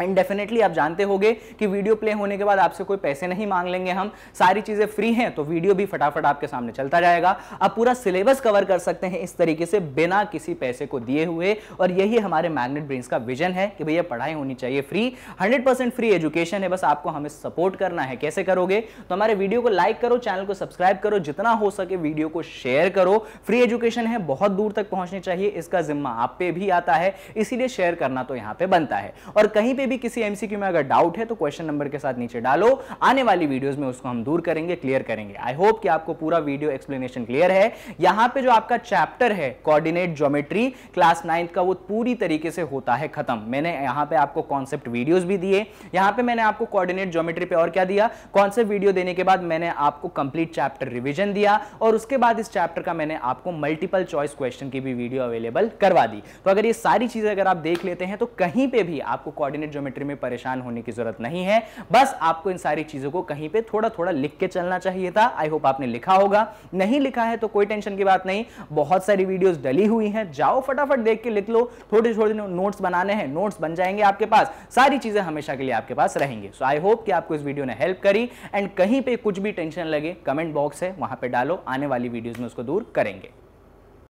एंड डेफिनेटली आप जानते होंगे कि वीडियो प्ले होने के बाद आपसे कोई पैसे नहीं मांग लेंगे हम सारी चीज़ें फ्री हैं तो वीडियो भी फटाफट आपके सामने चलता जाएगा आप पूरा सिलेबस कवर कर सकते हैं इस तरीके से बिना किसी पैसे को दिए हुए और यही हमारे मैग्नेट ब्रेन्स का विजन है कि भैया पढ़ाई होनी चाहिए फ्री हंड्रेड फ्री एजुकेशन है बस आपको हमें सपोर्ट करना है कैसे करोगे तो हमारे वीडियो को लाइक करो चैनल को सब्सक्राइब करो जितना हो सके वीडियो को शेयर करो फ्री एजुकेशन है बहुत दूर तक पहुंचनी चाहिए इसका जिम्मा आप पे भी आता है इसीलिए शेयर करना तो यहाँ पे बनता है और कहीं पर भी किसी एमसीक्यू में अगर डाउट है तो क्वेश्चन नंबर के साथ नीचे डालो आने वाली वीडियोस में उसको हम दूर करेंगे क्लियर करेंगे आई होप कि आपको पूरा वीडियो एक्सप्लेनेशन क्लियर है यहां पे जो आपका चैप्टर है कोऑर्डिनेट ज्योमेट्री क्लास नाइन्थ का वो पूरी तरीके से होता है खत्म मैंने यहां पर आपको कॉन्सेप्ट वीडियोज भी दिए यहां पर मैंने आपको कॉर्डिनेट ज्योमेट्री पे और क्या दिया कॉन्सेप्ट वीडियो देने के बाद मैंने आपको कंप्लीट चैप्टर रिविजन दिया और उसके बाद इस चैप्टर का मैंने आपको मल्टीपल चॉइस क्वेश्चन की भी वीडियो अवेलेबल करवा दी तो अगर ये सारी चीजें अगर आप देख लेते हैं तो कहीं पे भी आपको कोऑर्डिनेट ज्योमेट्री में परेशान होने की जरूरत नहीं है बस आपको इन सारी चीजों को कहीं पे थोड़ा थोड़ा लिख के चलना चाहिए था आई होप आपने लिखा होगा नहीं लिखा है तो कोई टेंशन की बात नहीं बहुत सारी वीडियोस डली हुई हैं जाओ फटाफट देख के लिख लो थोड़े थोड़े नोट्स बनाने हैं नोट्स बन जाएंगे आपके पास सारी चीजें हमेशा के लिए आपके पास रहेंगे सो आई होप कि आपको इस वीडियो ने हेल्प करी एंड कहीं पर कुछ भी टेंशन लगे कमेंट बॉक्स है वहां पर डालो आने वाली वीडियोस में उसको दूर करेंगे